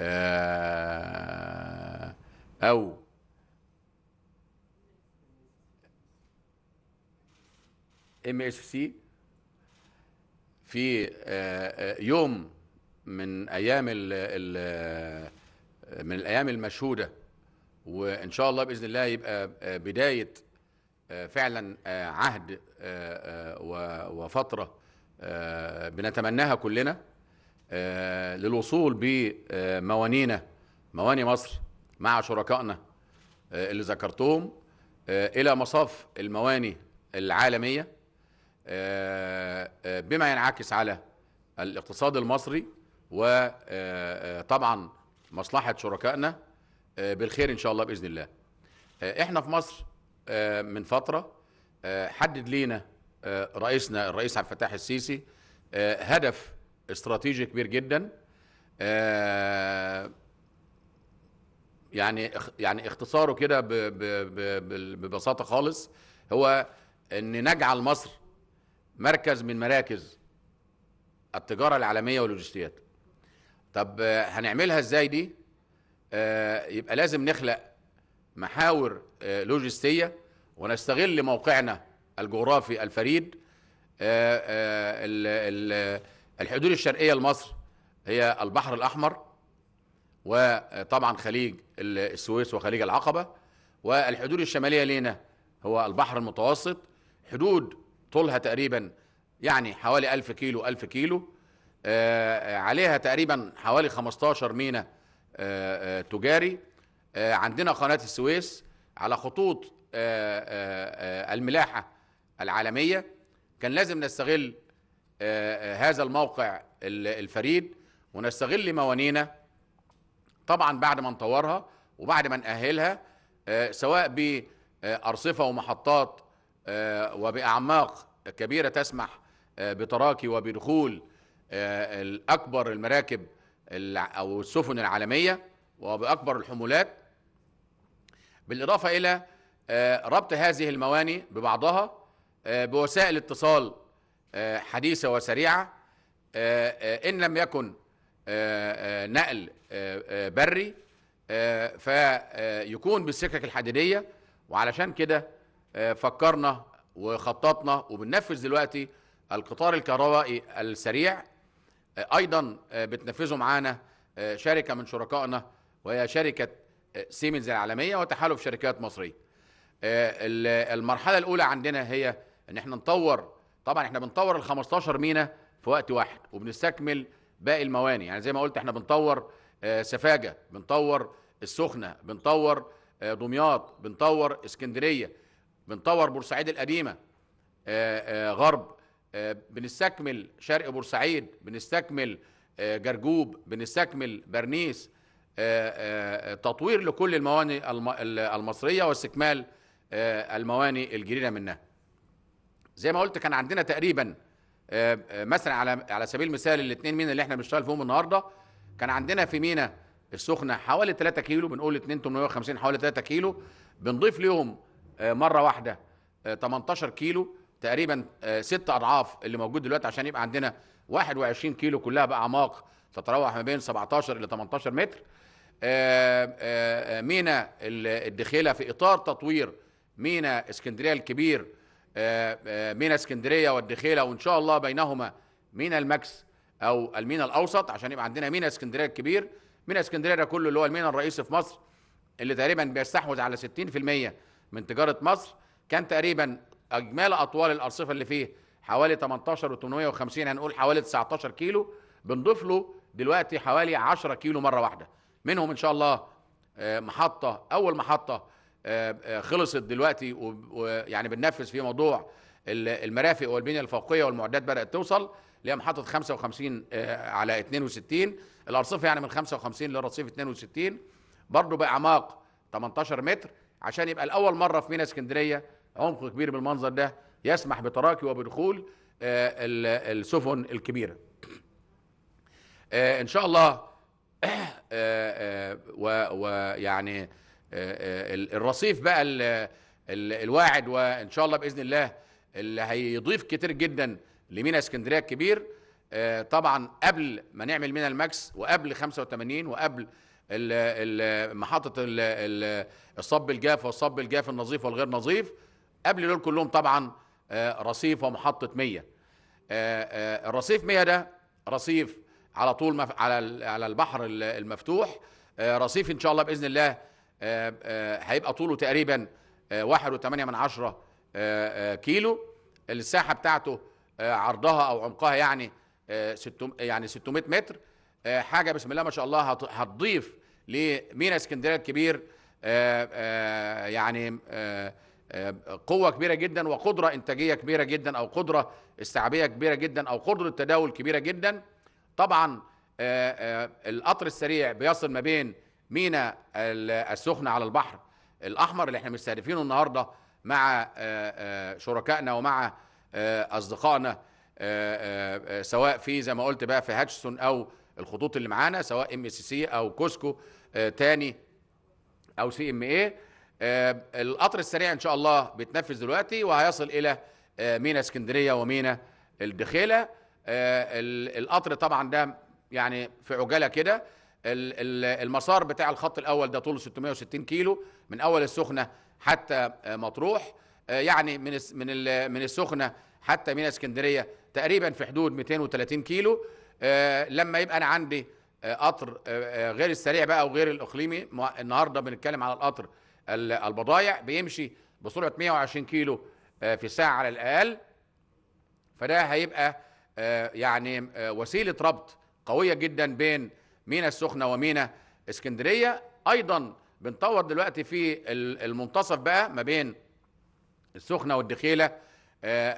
آه، أو ام اس سي في آه، آه، يوم من ايام ال من الايام المشهوده وان شاء الله باذن الله يبقى بدايه فعلا عهد وفتره بنتمناها كلنا آه، للوصول بموانينا مواني مصر مع شركائنا آه، اللي ذكرتهم آه، الى مصاف المواني العالميه بما ينعكس على الاقتصاد المصري وطبعا مصلحه شركائنا بالخير ان شاء الله باذن الله. احنا في مصر من فتره حدد لينا رئيسنا الرئيس عبد الفتاح السيسي هدف استراتيجي كبير جدا آه، يعني يعني اختصاره كده ببساطه خالص هو ان نجعل مصر مركز من مراكز التجاره العالميه واللوجستيات طب هنعملها ازاي دي آه، يبقى لازم نخلق محاور آه، لوجستيه ونستغل موقعنا الجغرافي الفريد الحدود الشرقيه لمصر هي البحر الاحمر وطبعا خليج السويس وخليج العقبه والحدود الشماليه لينا هو البحر المتوسط حدود طولها تقريبا يعني حوالي 1000 كيلو 1000 كيلو آه، آه، عليها تقريبا حوالي 15 مينا آه، تجاري عندنا قناة السويس على خطوط الملاحة العالمية كان لازم نستغل هذا الموقع الفريد ونستغل موانينا طبعا بعد ما نطورها وبعد ما نأهلها آه، سواء بأرصفة ومحطات آه، وبأعماق كبيرة تسمح آه، بتراكي وبدخول الأكبر المراكب أو السفن العالمية وبأكبر الحمولات بالإضافة إلى ربط هذه المواني ببعضها بوسائل اتصال آه، حديثة وسريعة آه، آه، إن لم يكن نقل بري فيكون بالسكك الحديدية وعلشان كده فكرنا وخططنا وبننفذ دلوقتي القطار الكهربائي السريع أيضا بتنفذه معانا شركة من شركائنا وهي شركة سيمنز العالمية وتحالف شركات مصرية المرحلة الأولى عندنا هي أن احنا نطور طبعا احنا بنطور ال 15 مينا في وقت واحد وبنستكمل باقي الموانئ يعني زي ما قلت احنا بنطور آه، سفاجه بنطور السخنه بنطور آه، دمياط بنطور اسكندريه بنطور بورسعيد القديمه آه، غرب بنستكمل شرق بورسعيد بنستكمل جرجوب بنستكمل برنيس تطوير لكل الموانئ المصريه واستكمال الموانئ الجديده منها زي ما قلت كان عندنا تقريبا آه، آه، مثلا على على سبيل المثال الاثنين مينا اللي احنا بنشتغل فيهم النهارده كان عندنا في مينا السخنه حوالي 3 كيلو بنقول 2850 حوالي 3 كيلو بنضيف لهم آه، مره واحده 18 كيلو تقريبا ست اضعاف اللي موجود دلوقتي عشان يبقى عندنا 21 كيلو كلها باعماق تتراوح ما بين 17 الى 18 متر مينا الدخيله في اطار تطوير مينا اسكندريه الكبير آه، آه، من اسكندريه والدخيله وان شاء الله بينهما مينا المكس او المينا الاوسط عشان يبقى عندنا مينا اسكندريه الكبير مينا اسكندريه ده كله اللي هو المينا الرئيسي في مصر اللي تقريبا بيستحوذ على 60% من تجاره مصر كان تقريبا اجمالي اطوال الارصفه اللي فيه حوالي 18 و850 هنقول حوالي 19 كيلو بنضيف له دلوقتي حوالي 10 كيلو مره واحده منهم ان شاء الله آه، محطه اول محطه آه، آه، خلصت دلوقتي ويعني بننفذ في موضوع المرافق والبنيه الفوقيه والمعدات بدات توصل اللي هي محطه 55 آه، على 62 الارصفه يعني من 55 للرصيف 62 برضه باعماق 18 متر عشان يبقى لاول مره في ميناء اسكندريه عمق كبير بالمنظر ده يسمح بتراكي وبدخول السفن الكبيره. ان شاء الله ويعني آه، آه، الرصيف بقى الواعد وان شاء الله باذن الله اللي هيضيف كتير جدا لمينا اسكندريه الكبير آه، طبعا قبل ما نعمل مينا الماكس وقبل 85 وقبل محطه الصب الجاف والصب الجاف النظيف والغير نظيف قبل دول كلهم طبعا رصيف ومحطه 100 الرصيف 100 ده رصيف على طول على على البحر المفتوح رصيف ان شاء الله باذن الله آه، آه، هيبقى طوله تقريبا آه، واحد وثمانية من عشرة كيلو الساحة بتاعته عرضها أو عمقها يعني يعني 600 متر حاجة بسم الله ما شاء الله هتضيف لمينا اسكندرية الكبير يعني قوة كبيرة جدا وقدرة إنتاجية كبيرة جدا أو قدرة استيعابية كبيرة جدا أو قدرة تداول كبيرة جدا طبعا القطر السريع بيصل ما بين مينا السخنة على البحر الأحمر اللي احنا مستهدفينه النهاردة مع آه، آه، شركائنا ومع آه، أصدقائنا سواء في زي ما قلت بقى في هاتشسون أو الخطوط اللي معانا سواء ام سي سي أو كوسكو تاني أو سي ام اي القطر السريع إن شاء الله بيتنفذ دلوقتي وهيصل إلى مينا اسكندرية ومينا الدخيلة القطر طبعا ده يعني في عجالة كده المسار بتاع الخط الاول ده طوله 660 كيلو من اول السخنه حتى مطروح آه، يعني من من من السخنه حتى من اسكندريه تقريبا في حدود 230 كيلو آه، لما يبقى انا عندي آه، قطر غير السريع بقى وغير الاقليمي النهارده بنتكلم على القطر البضايع بيمشي بسرعه 120 كيلو في الساعه على الاقل فده هيبقى يعني وسيله ربط قويه جدا بين مينا السخنه ومينا اسكندريه ايضا بنطور دلوقتي في المنتصف بقى ما بين السخنه والدخيله آه،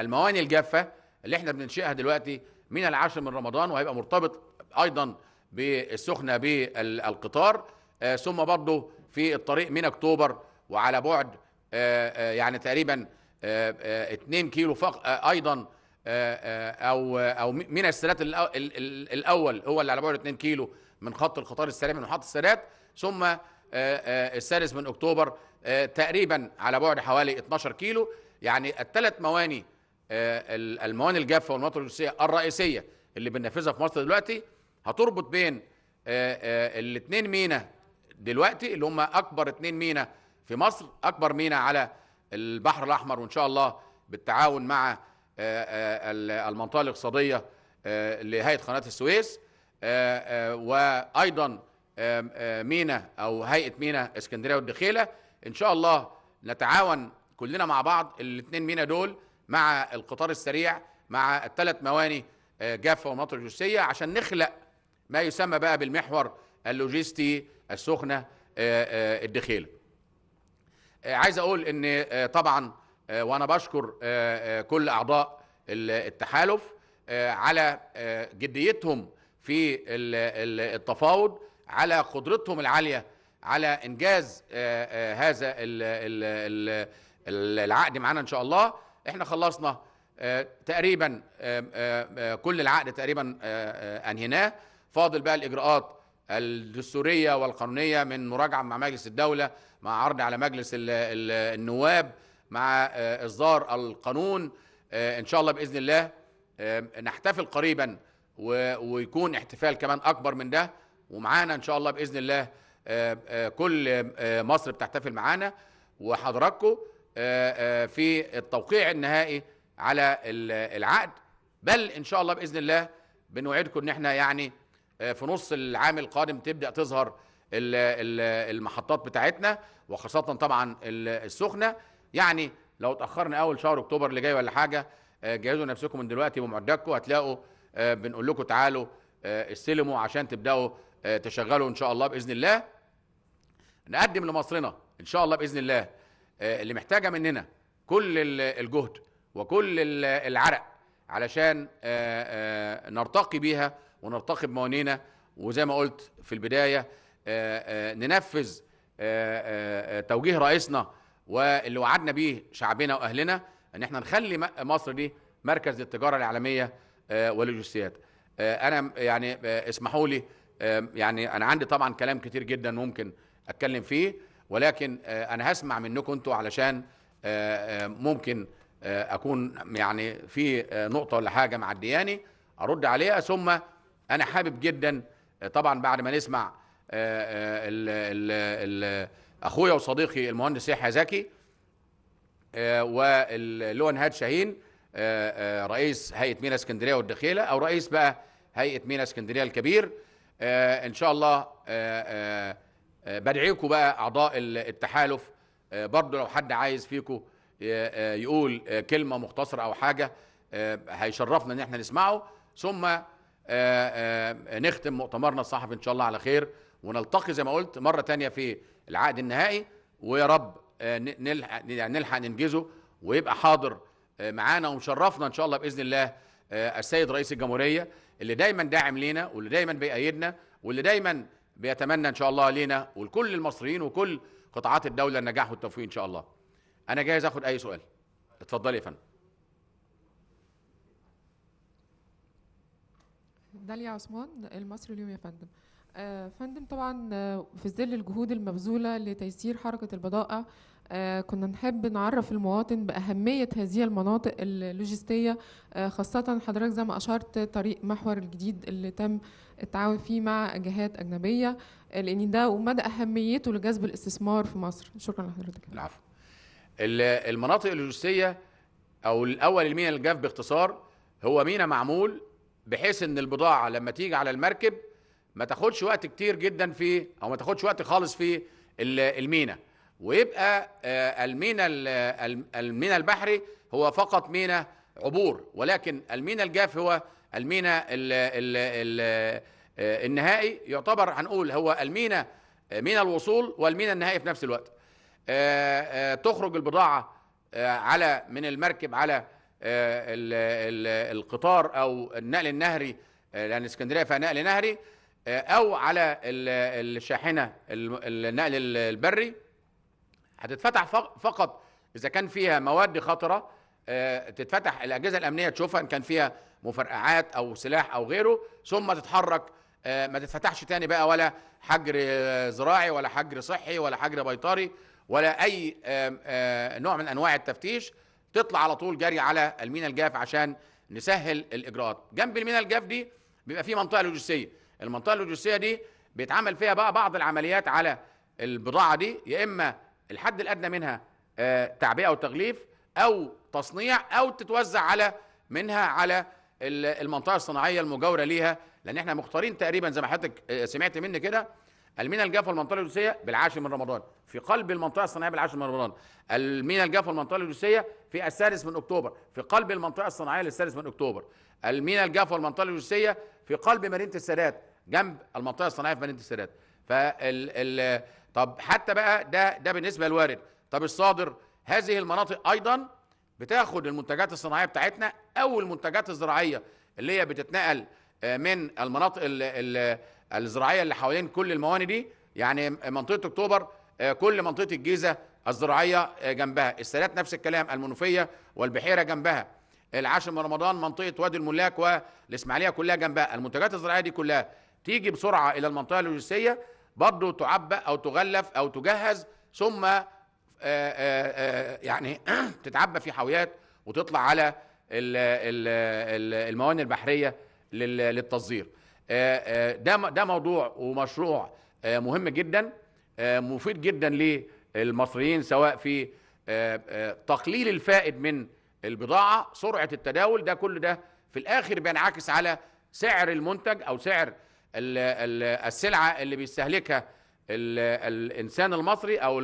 المواني الجافه اللي احنا بننشئها دلوقتي من العاشر من رمضان وهيبقى مرتبط ايضا بالسخنه بالقطار آه، ثم برضه في الطريق من اكتوبر وعلى بعد آه، يعني تقريبا 2 كيلو فقط ايضا آه، آه، او او مين السادات الاول هو اللي على بعد 2 كيلو من خط القطار السريع من محطه السادات ثم آه، السادس من اكتوبر تقريبا على بعد حوالي 12 كيلو يعني الثلاث مواني المواني الجافه والمناطق الرئيسيه الرئيسيه اللي بننفذها في مصر دلوقتي هتربط بين الاثنين مينا دلوقتي اللي هم اكبر اثنين مينا في مصر اكبر مينا على البحر الاحمر وان شاء الله بالتعاون مع آه، آه، المنطقة الاقتصادية آه، لهيئة قناة السويس وأيضا مينا أو هيئة مينا اسكندرية والدخيلة إن شاء الله نتعاون كلنا مع بعض الاثنين مينا دول مع القطار السريع مع الثلاث مواني جافة ومطر لوجستية عشان نخلق ما يسمى بقى بالمحور اللوجستي السخنة الدخيلة عايز أقول أن طبعا آه، وانا بشكر آه، آه، كل اعضاء التحالف على جديتهم في التفاوض على قدرتهم العاليه على انجاز هذا العقد معانا ان شاء الله احنا خلصنا تقريبا كل العقد تقريبا انهيناه فاضل بقى الاجراءات الدستوريه والقانونيه من مراجعه مع مجلس الدوله مع عرض على مجلس النواب مع آه، اصدار القانون آه، ان شاء الله باذن الله آه، نحتفل قريبا ويكون احتفال كمان اكبر من ده ومعانا ان شاء الله باذن الله كل مصر بتحتفل معانا وحضراتكم في التوقيع النهائي على العقد بل ان شاء الله باذن الله بنوعدكم ان احنا يعني في نص العام القادم تبدا تظهر المحطات بتاعتنا وخاصه طبعا السخنه يعني لو اتاخرنا اول شهر اكتوبر اللي جاي ولا حاجه آه، جهزوا نفسكم من دلوقتي بمعداتكم هتلاقوا آه، بنقول لكم تعالوا آه، استلموا عشان تبداوا تشغلوا ان شاء الله باذن الله نقدم لمصرنا ان شاء الله باذن الله اللي محتاجه مننا كل الجهد وكل العرق علشان نرتقي بيها ونرتقي بموانينا وزي ما قلت في البدايه ننفذ توجيه رئيسنا واللي وعدنا بيه شعبنا واهلنا ان احنا نخلي مصر دي مركز للتجاره العالميه آه، واللوجستيات آه، انا يعني آه، اسمحوا لي يعني انا عندي طبعا كلام كتير جدا ممكن اتكلم فيه ولكن انا هسمع منكم انتوا علشان ممكن اكون يعني في نقطه ولا حاجه معدياني ارد عليها ثم انا حابب جدا طبعا بعد ما نسمع ال ال ال اخويا وصديقي المهندس يحيى زكي هو آه، نهاد شاهين آه، آه، رئيس هيئه مينا اسكندريه والدخيله او رئيس بقى هيئه مينا اسكندريه الكبير ان شاء الله بدعيكم بقى اعضاء التحالف برضه لو حد عايز فيكم يقول كلمه مختصره او حاجه هيشرفنا ان احنا نسمعه ثم نختم مؤتمرنا الصحفي ان شاء الله على خير ونلتقي زي ما قلت مره ثانيه في العقد النهائي ويا رب آه، نلحق, يعني نلحق ننجزه ويبقى حاضر آه، معانا ومشرفنا ان شاء الله باذن الله آه، السيد رئيس الجمهوريه اللي دايما داعم لينا واللي دايما بيأيدنا واللي دايما بيتمنى ان شاء الله لينا ولكل المصريين وكل قطاعات الدوله النجاح والتوفيق ان شاء الله. انا جاهز اخد اي سؤال. اتفضلي يا فندم. داليا عثمان المصري اليوم يا فندم. آه، فندم طبعا آه، في ظل الجهود المبذولة لتيسير حركة البضائع آه، كنا نحب نعرف المواطن بأهمية هذه المناطق اللوجستية خاصة حضرتك زي ما أشرت طريق محور الجديد اللي تم التعاون فيه مع جهات أجنبية لأن ده ومدى أهميته لجذب الاستثمار في مصر شكرا لحضرتك العفو المناطق اللوجستية أو الأول المينا الجاف باختصار هو مينا معمول بحيث ان البضاعه لما تيجي على المركب ما تاخدش وقت كتير جدا في او ما تاخدش وقت خالص في المينا ويبقى آه، المينا المينا البحري هو فقط مينا عبور ولكن المينا الجاف هو المينا الـ الـ الـ آه، النهائي يعتبر هنقول هو المينا آه، مينا الوصول والمينا النهائي في نفس الوقت تخرج البضاعه على من المركب على القطار او النقل النهري لان اسكندريه فيها نقل نهري آه، او على الشاحنه النقل البري هتتفتح فقط اذا كان فيها مواد خطره آه، تتفتح الاجهزه الامنيه تشوفها ان كان فيها مفرقعات او سلاح او غيره ثم تتحرك آه، ما تتفتحش تاني بقى ولا حجر زراعي ولا حجر صحي ولا حجر بيطري ولا اي نوع من انواع التفتيش تطلع على طول جري على المينا الجاف عشان نسهل الاجراءات جنب المينا الجاف دي بيبقى في منطقه لوجستيه المنطقه اللوجستيه دي بيتعمل فيها بقى بعض العمليات على البضاعه دي يا اما الحد الادنى منها آه، تعبئه وتغليف او تصنيع او تتوزع على منها على المنطقه الصناعيه المجاوره ليها لان احنا مختارين تقريبا زي ما حضرتك آه، سمعت مني كده المينا الجافه والمنطقه اللوجستيه بالعاشر من رمضان في قلب المنطقه الصناعيه بالعاشر من رمضان المينا الجافه والمنطقه اللوجستيه في السادس من اكتوبر في قلب المنطقه الصناعيه للسادس من اكتوبر المينا الجافه والمنطقه اللوجستيه في قلب مدينه السادات جنب المنطقه الصناعيه في مدينه السادات فال ال طب حتى بقى ده ده بالنسبه للوارد طب الصادر هذه المناطق ايضا بتاخد المنتجات الصناعيه بتاعتنا او المنتجات الزراعيه اللي هي بتتنقل آه، من المناطق ال ال الزراعيه اللي حوالين كل المواني دي يعني منطقه اكتوبر آه، كل منطقه الجيزه الزراعيه آه، جنبها السادات نفس الكلام المنوفيه والبحيره جنبها العاشر من رمضان منطقه وادي الملاك والاسماعيليه كلها جنبها المنتجات الزراعيه دي كلها تيجي بسرعه الى المنطقه اللوجستيه برضه تعبأ او تغلف او تجهز ثم آه، آه، آه، يعني تتعبى في حاويات وتطلع على الموانئ البحريه للتصدير ده ده موضوع ومشروع مهم جدا مفيد جدا للمصريين سواء في تقليل الفائد من البضاعه سرعه التداول ده كل ده في الاخر بينعكس على سعر المنتج او سعر السلعه اللي بيستهلكها الانسان المصري او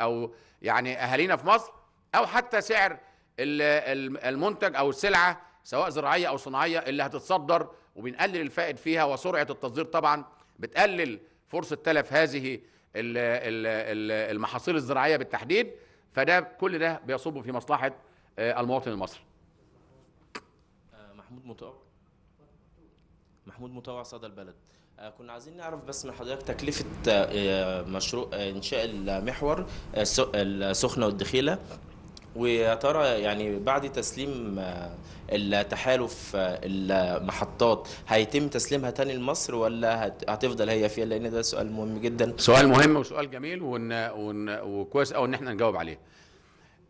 او يعني اهالينا في مصر او حتى سعر المنتج او السلعه سواء زراعيه او صناعيه اللي هتتصدر وبنقلل الفائد فيها وسرعه التصدير طبعا بتقلل فرصه تلف هذه المحاصيل الزراعيه بالتحديد فده كل ده بيصب في مصلحه آه، المواطن المصري آه، محمود متوقع محمود مطوع صدى البلد آه، كنا عايزين نعرف بس من حضرتك تكلفة آه، مشروع آه، إنشاء المحور السخنة والدخيلة ويا ترى يعني بعد تسليم التحالف المحطات هيتم تسليمها تاني لمصر ولا هتفضل هي فيها لان ده سؤال مهم جدا سؤال مهم وسؤال جميل ون... ون... وكويس قوي ان احنا نجاوب عليه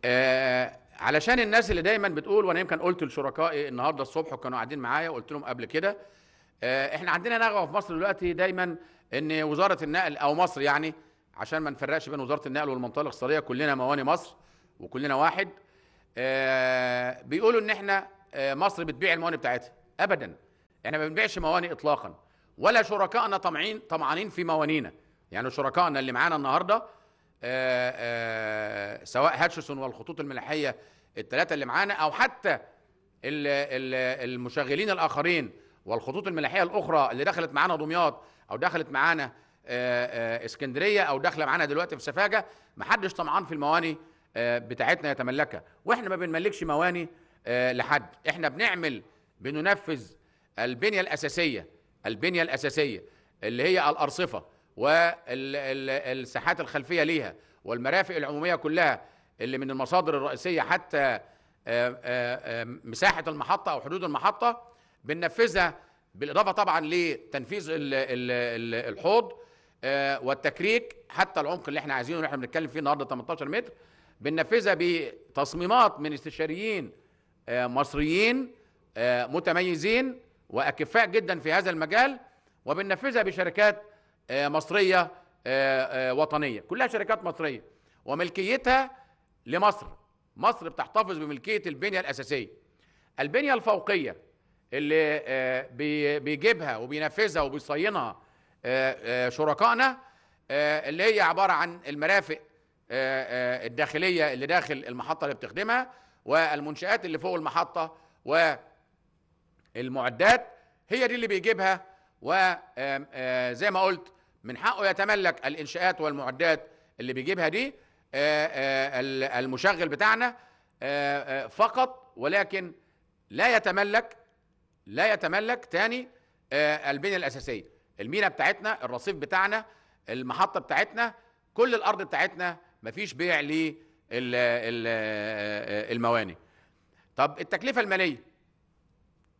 آه علشان الناس اللي دايما بتقول وانا يمكن قلت لشركائي النهارده الصبح وكانوا قاعدين معايا وقلت لهم قبل كده آه، احنا عندنا نغوه في مصر دلوقتي دايما ان وزاره النقل او مصر يعني عشان ما نفرقش بين وزاره النقل والمنطقه الاقتصاديه كلنا مواني مصر وكلنا واحد آه، بيقولوا ان احنا آه، مصر بتبيع المواني بتاعتها ابدا احنا ما بنبيعش مواني اطلاقا ولا شركائنا طمعين طمعانين في موانينا يعني شركائنا اللي معانا النهارده سواء هاتشسون والخطوط الملحيه الثلاثه اللي معانا او حتى المشغلين الاخرين والخطوط الملاحيه الاخرى اللي دخلت معانا دمياط او دخلت معانا آه، آه، اسكندريه او داخله معانا دلوقتي في سفاجه محدش طمعان في المواني آه، بتاعتنا يتملكها واحنا ما بنملكش مواني لحد احنا بنعمل بننفذ البنيه الاساسيه البنيه الاساسيه اللي هي الارصفه والساحات الخلفيه ليها والمرافق العموميه كلها اللي من المصادر الرئيسيه حتى مساحه المحطه او حدود المحطه بننفذها بالاضافه طبعا لتنفيذ الحوض آه، والتكريك حتى العمق اللي احنا عايزينه اللي احنا بنتكلم فيه النهارده 18 متر بننفذها بتصميمات من استشاريين آه، مصريين آه، متميزين واكفاء جدا في هذا المجال وبننفذها بشركات مصريه وطنيه كلها شركات مصريه وملكيتها لمصر مصر بتحتفظ بملكيه البنيه الاساسيه البنيه الفوقيه اللي آه، بيجيبها وبينفذها وبيصينها آه، آه، شركائنا اللي هي عباره عن المرافق الداخليه اللي داخل المحطه اللي بتخدمها والمنشات اللي فوق المحطه والمعدات هي دي اللي بيجيبها وزي ما قلت من حقه يتملك الانشاءات والمعدات اللي بيجيبها دي المشغل بتاعنا فقط ولكن لا يتملك لا يتملك تاني آه، البنيه الاساسيه المينا بتاعتنا الرصيف بتاعنا المحطه بتاعتنا كل الارض بتاعتنا مفيش بيع للموانئ آه، طب التكلفه الماليه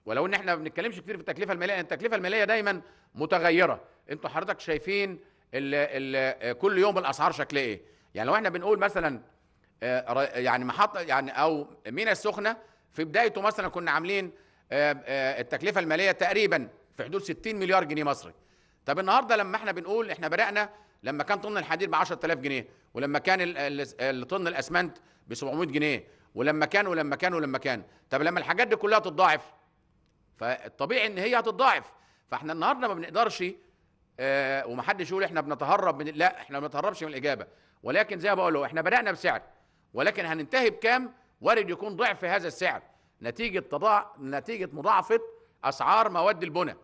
ولو ان احنا ما بنتكلمش كتير في التكلفه الماليه التكلفه الماليه دايما متغيره انتوا حضرتك شايفين الـ الـ آه، كل يوم الاسعار شكل ايه يعني لو احنا بنقول مثلا يعني محطه يعني او مينا السخنه في بدايته مثلا كنا عاملين آه، آه، التكلفه الماليه تقريبا في حدود 60 مليار جنيه مصري طب النهارده لما احنا بنقول احنا بدانا لما كان طن الحديد ب 10000 جنيه ولما كان طن الاسمنت ب 700 جنيه ولما كان ولما كان ولما كان طب لما الحاجات دي كلها تتضاعف فالطبيعي ان هي هتتضاعف فاحنا النهارده ما بنقدرش آه ومحدش يقول احنا بنتهرب من لا احنا ما بنتهربش من الاجابه ولكن زي ما بقول احنا بدانا بسعر ولكن هننتهي بكام وارد يكون ضعف هذا السعر نتيجه تضاع نتيجه مضاعفه اسعار مواد البنى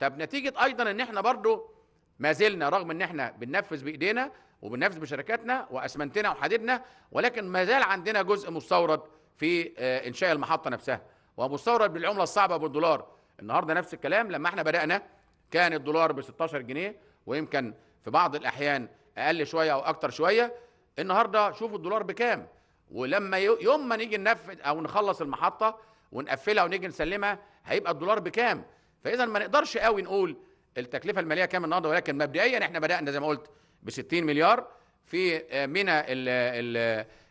طب نتيجه ايضا ان احنا برضو ما زلنا رغم ان احنا بننفذ بايدينا وبننفذ بشركاتنا واسمنتنا وحديدنا ولكن ما زال عندنا جزء مستورد في آه، انشاء المحطه نفسها ومستورد بالعمله الصعبه بالدولار النهارده نفس الكلام لما احنا بدانا كان الدولار ب 16 جنيه ويمكن في بعض الاحيان اقل شويه او اكتر شويه النهارده شوفوا الدولار بكام ولما يوم ما نيجي ننفذ او نخلص المحطه ونقفلها ونيجي نسلمها هيبقى الدولار بكام فاذا ما نقدرش قوي نقول التكلفه الماليه كام النهارده ولكن مبدئيا احنا بدانا زي ما قلت ب 60 مليار في آه، من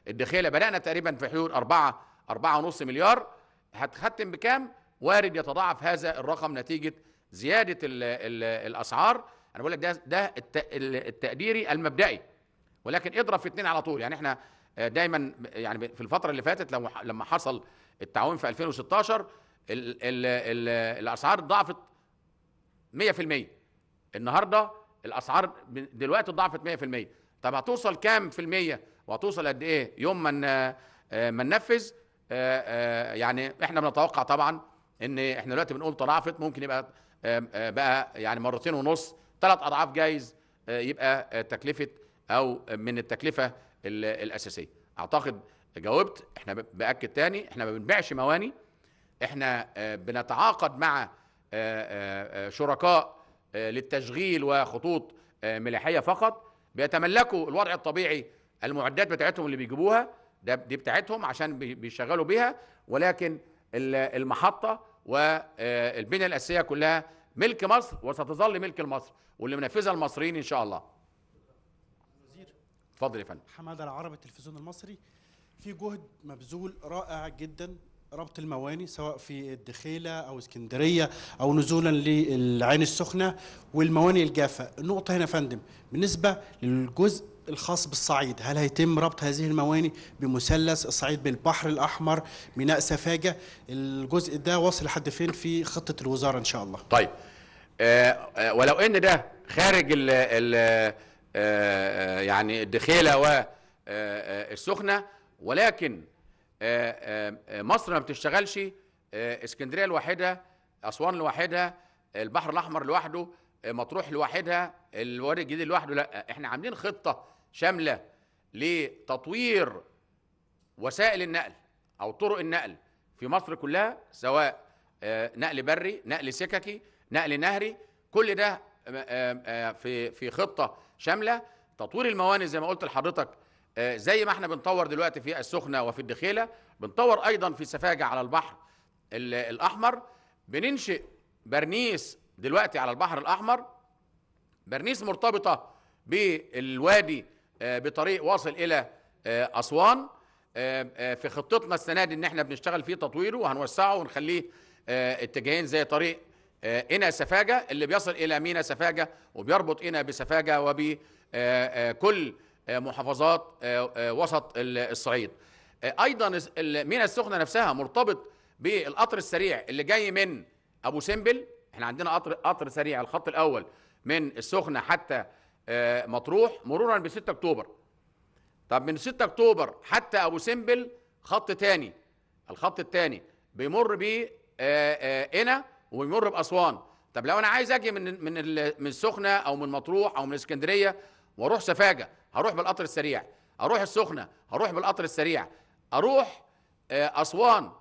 الدخيله بدانا تقريبا في حدود 4 4.5 مليار هتختم بكام وارد يتضاعف هذا الرقم نتيجه زياده الـ الـ الاسعار انا بقول لك ده ده التقديري المبدئي ولكن اضرب في اثنين على طول يعني احنا دايما يعني في الفتره اللي فاتت لو لما حصل التعاون في 2016 الـ الـ الاسعار ضعفت 100% النهارده الاسعار دلوقتي ضعفت 100% طب هتوصل كام في المية وهتوصل قد ايه يوم ما آه، ما ننفذ آه، آه، يعني احنا بنتوقع طبعا ان احنا دلوقتي بنقول تضاعفت ممكن يبقى بقى يعني مرتين ونص ثلاث اضعاف جايز يبقى تكلفه او من التكلفه الاساسيه اعتقد جاوبت احنا باكد تاني احنا ما بنبيعش مواني احنا آه، بنتعاقد مع آه، آه، شركاء للتشغيل وخطوط ملاحيه فقط بيتملكوا الوضع الطبيعي المعدات بتاعتهم اللي بيجيبوها ده دي بتاعتهم عشان بيشغلوا بيها ولكن المحطه والبنيه الاساسيه كلها ملك مصر وستظل ملك مصر واللي منفذها المصريين ان شاء الله اتفضل يا فندم حماده العربي التلفزيون المصري في جهد مبذول رائع جدا ربط المواني سواء في الدخيلة أو اسكندرية أو نزولا للعين السخنة والمواني الجافة النقطة هنا فندم بالنسبة للجزء الخاص بالصعيد هل هيتم ربط هذه المواني بمثلث الصعيد بالبحر الأحمر ميناء سفاجة الجزء ده واصل لحد فين في خطة الوزارة إن شاء الله طيب آه, آه، ولو أن ده خارج ال ال آه، آه، يعني الدخيلة والسخنة آه، ولكن مصر ما بتشتغلش اسكندرية لوحدها أسوان لوحدها البحر الأحمر لوحده مطروح لوحدها الوادي الجديد لوحده لا احنا عاملين خطة شاملة لتطوير وسائل النقل أو طرق النقل في مصر كلها سواء نقل بري نقل سككي نقل نهري كل ده في في خطه شامله تطوير الموانئ زي ما قلت لحضرتك زي ما احنا بنطور دلوقتي في السخنه وفي الدخيله بنطور ايضا في سفاجه على البحر الاحمر بننشئ برنيس دلوقتي على البحر الاحمر برنيس مرتبطه بالوادي بطريق واصل الى اسوان في خطتنا السنه دي ان احنا بنشتغل فيه تطويره وهنوسعه ونخليه اتجاهين زي طريق آه، إنا سفاجة اللي بيصل إلى مينا سفاجة وبيربط إنا بسفاجة وبكل آه، آه، محافظات وسط الصعيد أيضا مينا السخنة نفسها مرتبط بالقطر السريع اللي جاي من أبو سمبل احنا عندنا قطر قطر سريع الخط الأول من السخنة حتى مطروح مرورا ب 6 أكتوبر طب من 6 أكتوبر حتى أبو سمبل خط تاني الخط الثاني بيمر ب إنا ويمر باسوان طب لو انا عايز اجي من من من السخنه او من مطروح او من اسكندريه واروح سفاجه هروح بالقطر السريع اروح السخنه هروح بالقطر السريع اروح آه، اسوان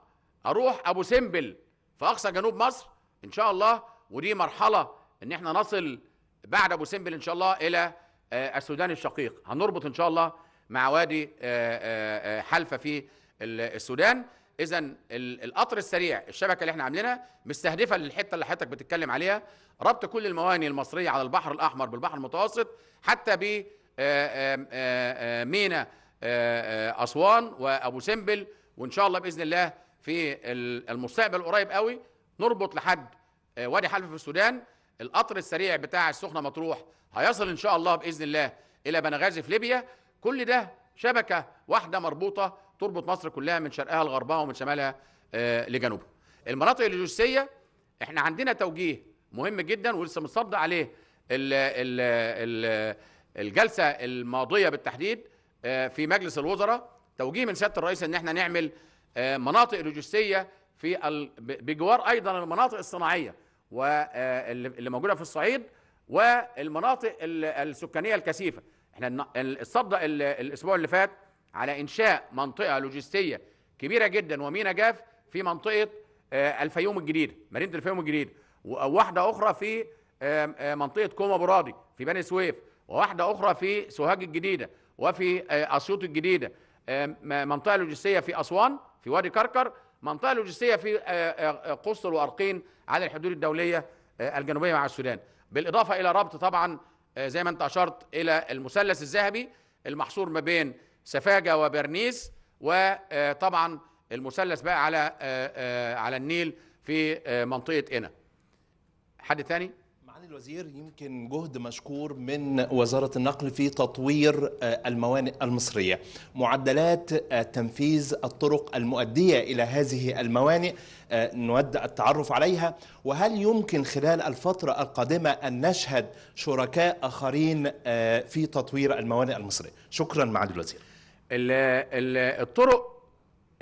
اروح ابو سمبل في اقصى جنوب مصر ان شاء الله ودي مرحله ان احنا نصل بعد ابو سمبل ان شاء الله الى آه، السودان الشقيق هنربط ان شاء الله مع وادي آه، حلفه في السودان اذا القطر السريع الشبكه اللي احنا عاملينها مستهدفه للحته اللي حضرتك بتتكلم عليها ربط كل المواني المصريه على البحر الاحمر بالبحر المتوسط حتى ب آه، آه، مينا آه، اسوان وابو سمبل وان شاء الله باذن الله في المستقبل القريب قوي نربط لحد وادي حلب في السودان القطر السريع بتاع السخنه مطروح هيصل ان شاء الله باذن الله الى بنغازي في ليبيا كل ده شبكه واحده مربوطه تربط مصر كلها من شرقها لغربها ومن شمالها آه، لجنوبها المناطق اللوجستيه احنا عندنا توجيه مهم جدا ولسه متصدى عليه الـ الـ الـ الجلسه الماضيه بالتحديد آه، في مجلس الوزراء توجيه من سياده الرئيس ان احنا نعمل آه، مناطق لوجستيه في بجوار ايضا المناطق الصناعيه واللي موجوده في الصعيد والمناطق السكانيه الكثيفه احنا الصدى الاسبوع اللي فات على انشاء منطقه لوجستيه كبيره جدا ومينا جاف في منطقه آه، الفيوم الجديده مدينه الفيوم الجديده وواحده اخرى في منطقه كوما برادي في بني سويف وواحده اخرى في سوهاج الجديده وفي آه، اسيوط الجديده منطقه لوجستيه في اسوان في وادي كركر منطقه لوجستيه في آه، قصر وارقين على الحدود الدوليه الجنوبيه مع السودان بالاضافه الى ربط طبعا زي ما انت اشرت الى المثلث الذهبي المحصور ما بين سفاجة وبرنيس وطبعا المثلث بقى على آه، آه، على النيل في آه، منطقة إنا حد ثاني؟ معالي الوزير يمكن جهد مشكور من وزارة النقل في تطوير الموانئ المصرية معدلات تنفيذ الطرق المؤدية إلى هذه الموانئ نود التعرف عليها وهل يمكن خلال الفترة القادمة أن نشهد شركاء آخرين في تطوير الموانئ المصرية شكرا معالي الوزير الطرق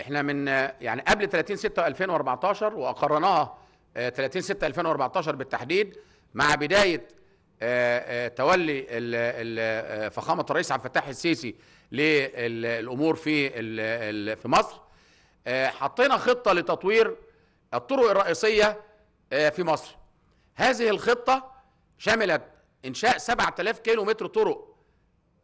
احنا من يعني قبل 30 6 2014 واقرناها 30 6 2014 بالتحديد مع بدايه آه، آه، تولي آه، فخامه الرئيس عبد الفتاح السيسي للامور في في مصر حطينا خطه لتطوير الطرق الرئيسيه في مصر هذه الخطه شملت انشاء 7000 كيلو متر طرق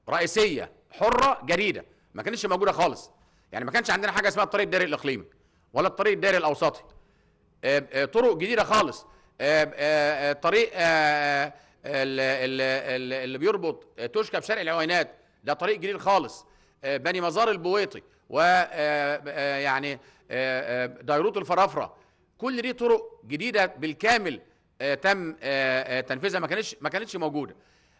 رئيسيه حره جريده ما كانتش موجوده خالص يعني ما كانش عندنا حاجه اسمها الطريق الداري الاقليمي ولا الطريق الداري الاوسطي آه، آه، طرق جديده خالص آه، طريق اللي بيربط توشكا بشارع العوينات ده طريق جديد خالص بني مزار البويطي و يعني ديروت الفرافره كل دي طرق جديده بالكامل تم تنفيذها ما كانتش ما كانتش موجوده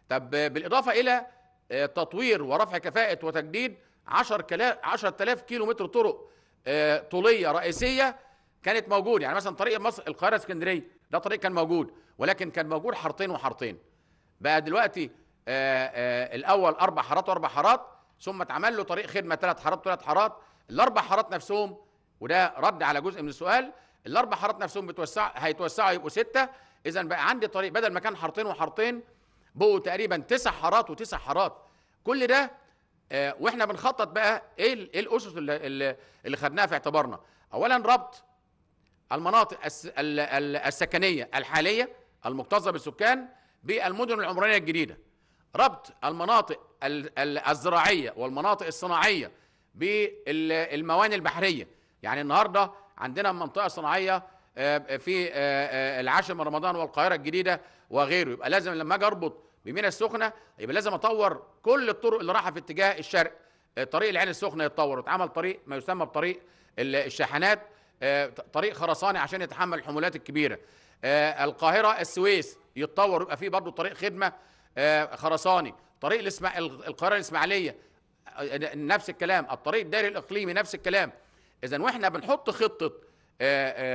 طب بالاضافه الى تطوير ورفع كفاءه وتجديد 10000 10000 كيلو متر طرق آه، طوليه رئيسيه كانت موجوده يعني مثلا طريق مصر القاهره اسكندريه ده طريق كان موجود ولكن كان موجود حارتين وحارتين بقى دلوقتي آآ آه، آآ آه، الاول اربع حارات واربع حارات ثم اتعمل له طريق خدمه ثلاث حارات وثلاث حارات الاربع حارات نفسهم وده رد على جزء من السؤال الاربع حارات نفسهم بتوسع هيتوسعوا يبقوا سته اذا بقى عندي طريق بدل ما كان حارتين وحارتين بقوا تقريبا تسع حارات وتسع حارات كل ده آه، واحنا بنخطط بقى ايه ايه الاسس اللي, اللي خدناها في اعتبارنا اولا ربط المناطق السكنيه الحاليه المكتظه بالسكان بالمدن العمرانيه الجديده ربط المناطق الزراعيه والمناطق الصناعيه بالموانئ البحريه يعني النهارده عندنا منطقه صناعيه آه، في آه، العاشر من رمضان والقاهره الجديده وغيره يبقى لازم لما اجي اربط بمينا السخنه يبقى لازم اطور كل الطرق اللي رايحه في اتجاه الشرق آه، طريق العين السخنه يتطور واتعمل طريق ما يسمى بطريق الشاحنات آه، طريق خرساني عشان يتحمل الحمولات الكبيره آه، القاهره السويس يتطور يبقى فيه برضه طريق خدمه خرساني طريق القاهره الاسماعيليه نفس الكلام الطريق الدائري الاقليمي نفس الكلام اذا واحنا بنحط خطه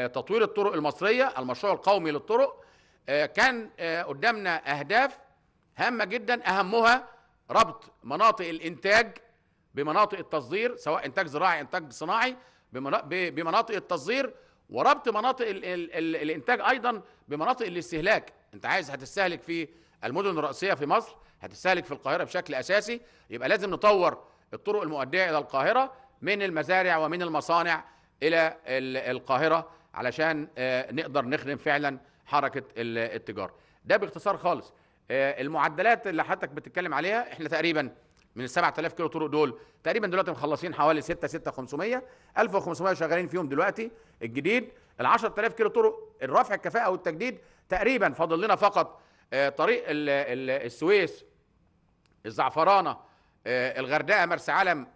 تطوير الطرق المصريه المشروع القومي للطرق كان قدامنا اهداف هامه جدا اهمها ربط مناطق الانتاج بمناطق التصدير سواء انتاج زراعي انتاج صناعي بمناطق التصدير وربط مناطق الـ الـ الـ الانتاج ايضا بمناطق الاستهلاك انت عايز هتستهلك في المدن الرئيسيه في مصر هتستهلك في القاهره بشكل اساسي يبقى لازم نطور الطرق المؤديه الى القاهره من المزارع ومن المصانع الى القاهره علشان آه، نقدر نخدم فعلا حركه التجاره ده باختصار خالص آه، المعدلات اللي حضرتك بتتكلم عليها احنا تقريبا من ال 7000 كيلو طرق دول تقريبا دلوقتي مخلصين حوالي 6 6 500 1500 شغالين فيهم دلوقتي الجديد ال 10000 كيلو طرق الرفع الكفاءه والتجديد تقريبا فاضل لنا فقط آه، طريق السويس الزعفرانه آه، الغردقه مرسى علم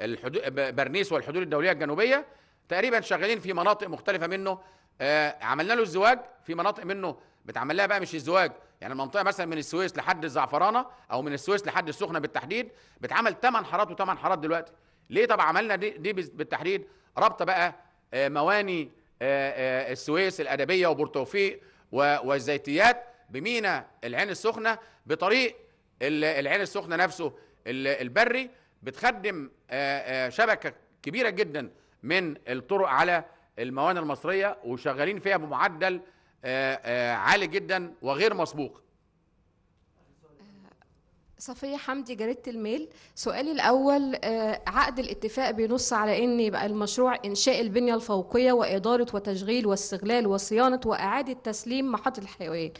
الحدود برنيس والحدود الدوليه الجنوبيه تقريبا شغالين في مناطق مختلفه منه آه عملنا له الزواج في مناطق منه بتعمل لها بقى مش الزواج يعني المنطقه مثلا من السويس لحد الزعفرانه او من السويس لحد السخنه بالتحديد بتعمل 8 حارات و8 حارات دلوقتي ليه طب عملنا دي, دي بالتحديد رابطه بقى آه مواني آه, آه، السويس الادبيه وبورتوفيق والزيتيات بمينا العين السخنه بطريق العين السخنه نفسه البري بتخدم آه، آه، شبكه كبيره جدا من الطرق على الموانئ المصريه وشغالين فيها بمعدل آه، آه، عالي جدا وغير مسبوق صفية حمدي جريدة الميل سؤالي الأول آه، عقد الاتفاق بينص على أن يبقى المشروع إنشاء البنية الفوقية وإدارة وتشغيل واستغلال وصيانة وإعادة تسليم محطة الحيوان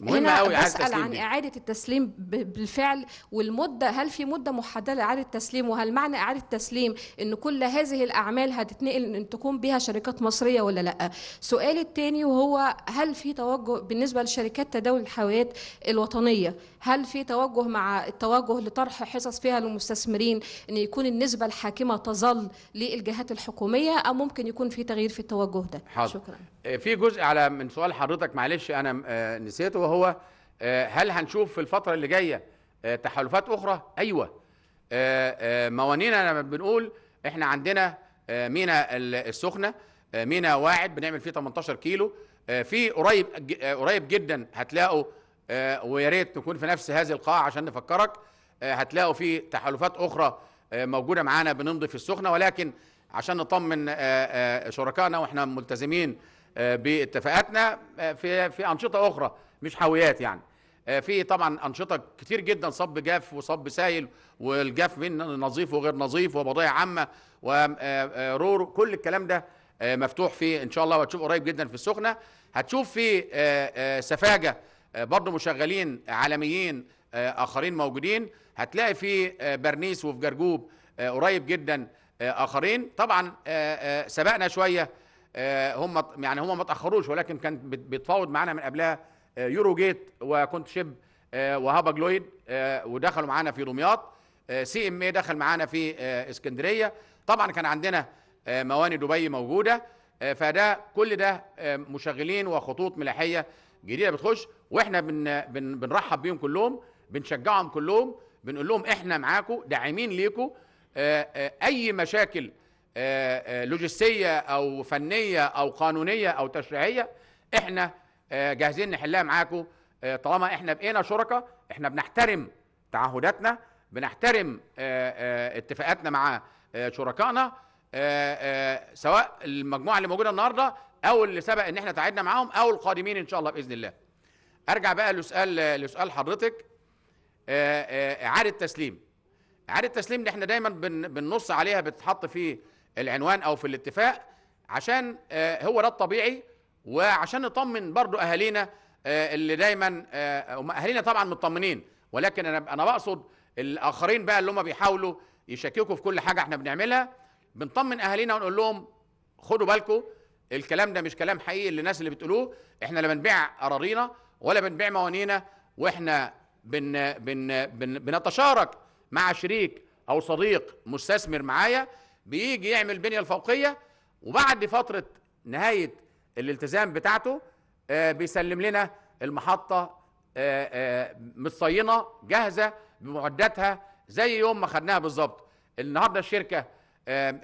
هنا بسأل عن إعادة التسليم بالفعل والمدة هل في مدة محددة لإعادة التسليم وهل معنى إعادة التسليم أن كل هذه الأعمال هتتنقل أن تقوم بها شركات مصرية ولا لأ سؤالي الثاني وهو هل في توجه بالنسبة لشركات تداول الحاويات الوطنية هل في توجه مع التوجه لطرح حصص فيها للمستثمرين ان يكون النسبه الحاكمه تظل للجهات الحكوميه او ممكن يكون في تغيير في التوجه ده حاضر. شكرا آه، في جزء على من سؤال حضرتك معلش انا آه، نسيته وهو آه، هل هنشوف في الفتره اللي جايه تحالفات اخرى ايوه موانينا لما بنقول احنا عندنا مينا السخنه مينا واعد بنعمل فيه 18 كيلو في قريب قريب جدا هتلاقوا آه، ويا ريت تكون في نفس هذه القاعه عشان نفكرك آه، هتلاقوا في تحالفات اخرى آه، موجوده معانا بنمضي في السخنه ولكن عشان نطمن شركائنا واحنا ملتزمين باتفاقاتنا في في انشطه اخرى مش حاويات يعني في طبعا انشطه كتير جدا صب جاف وصب سايل والجاف من نظيف وغير نظيف وبضائع عامه ورور كل الكلام ده مفتوح فيه ان شاء الله وهتشوف قريب جدا في السخنه هتشوف في سفاجه آه، برضه مشغلين عالميين آه، اخرين موجودين هتلاقي في آه، برنيس وفي جرجوب قريب جدا اخرين طبعا سبقنا شويه هم يعني هم ما تاخروش ولكن كان بيتفاوض معانا من قبلها يورو جيت وكنت شيب وهابا جلويد ودخلوا معانا في دمياط سي ام اي دخل معانا في اسكندريه طبعا كان عندنا مواني دبي موجوده فده كل ده مشغلين وخطوط ملاحيه جديده بتخش واحنا بن بن بنرحب بيهم كلهم بنشجعهم كلهم بنقول لهم احنا معاكم داعمين ليكم آه، آه، اي مشاكل آه، لوجستيه او فنيه او قانونيه او تشريعيه احنا جاهزين نحلها معاكم طالما احنا بقينا شركاء احنا بنحترم تعهداتنا بنحترم اتفاقاتنا مع شركائنا سواء المجموعه اللي موجوده النهارده او اللي سبق ان احنا تعادنا معاهم او القادمين ان شاء الله باذن الله ارجع بقى لسؤال لسؤال حضرتك آه، آه، اعاده تسليم اعاده تسليم اللي احنا دايما بننص عليها بتتحط في العنوان او في الاتفاق عشان آه، هو ده الطبيعي وعشان نطمن برضو اهالينا اللي دايما هم اهالينا طبعا مطمنين ولكن انا انا بقصد الاخرين بقى اللي هم بيحاولوا يشككوا في كل حاجه احنا بنعملها بنطمن اهالينا ونقول لهم خدوا بالكم الكلام ده مش كلام حقيقي للناس اللي بتقولوه احنا لا بنبيع قرارينا ولا بنبيع موانينا واحنا بن بن بن بنتشارك مع شريك او صديق مستثمر معايا بيجي يعمل بنيه الفوقيه وبعد فتره نهايه الالتزام بتاعته آه، بيسلم لنا المحطه آه، آه، متصينه جاهزه بمعداتها زي يوم ما خدناها بالظبط النهارده الشركه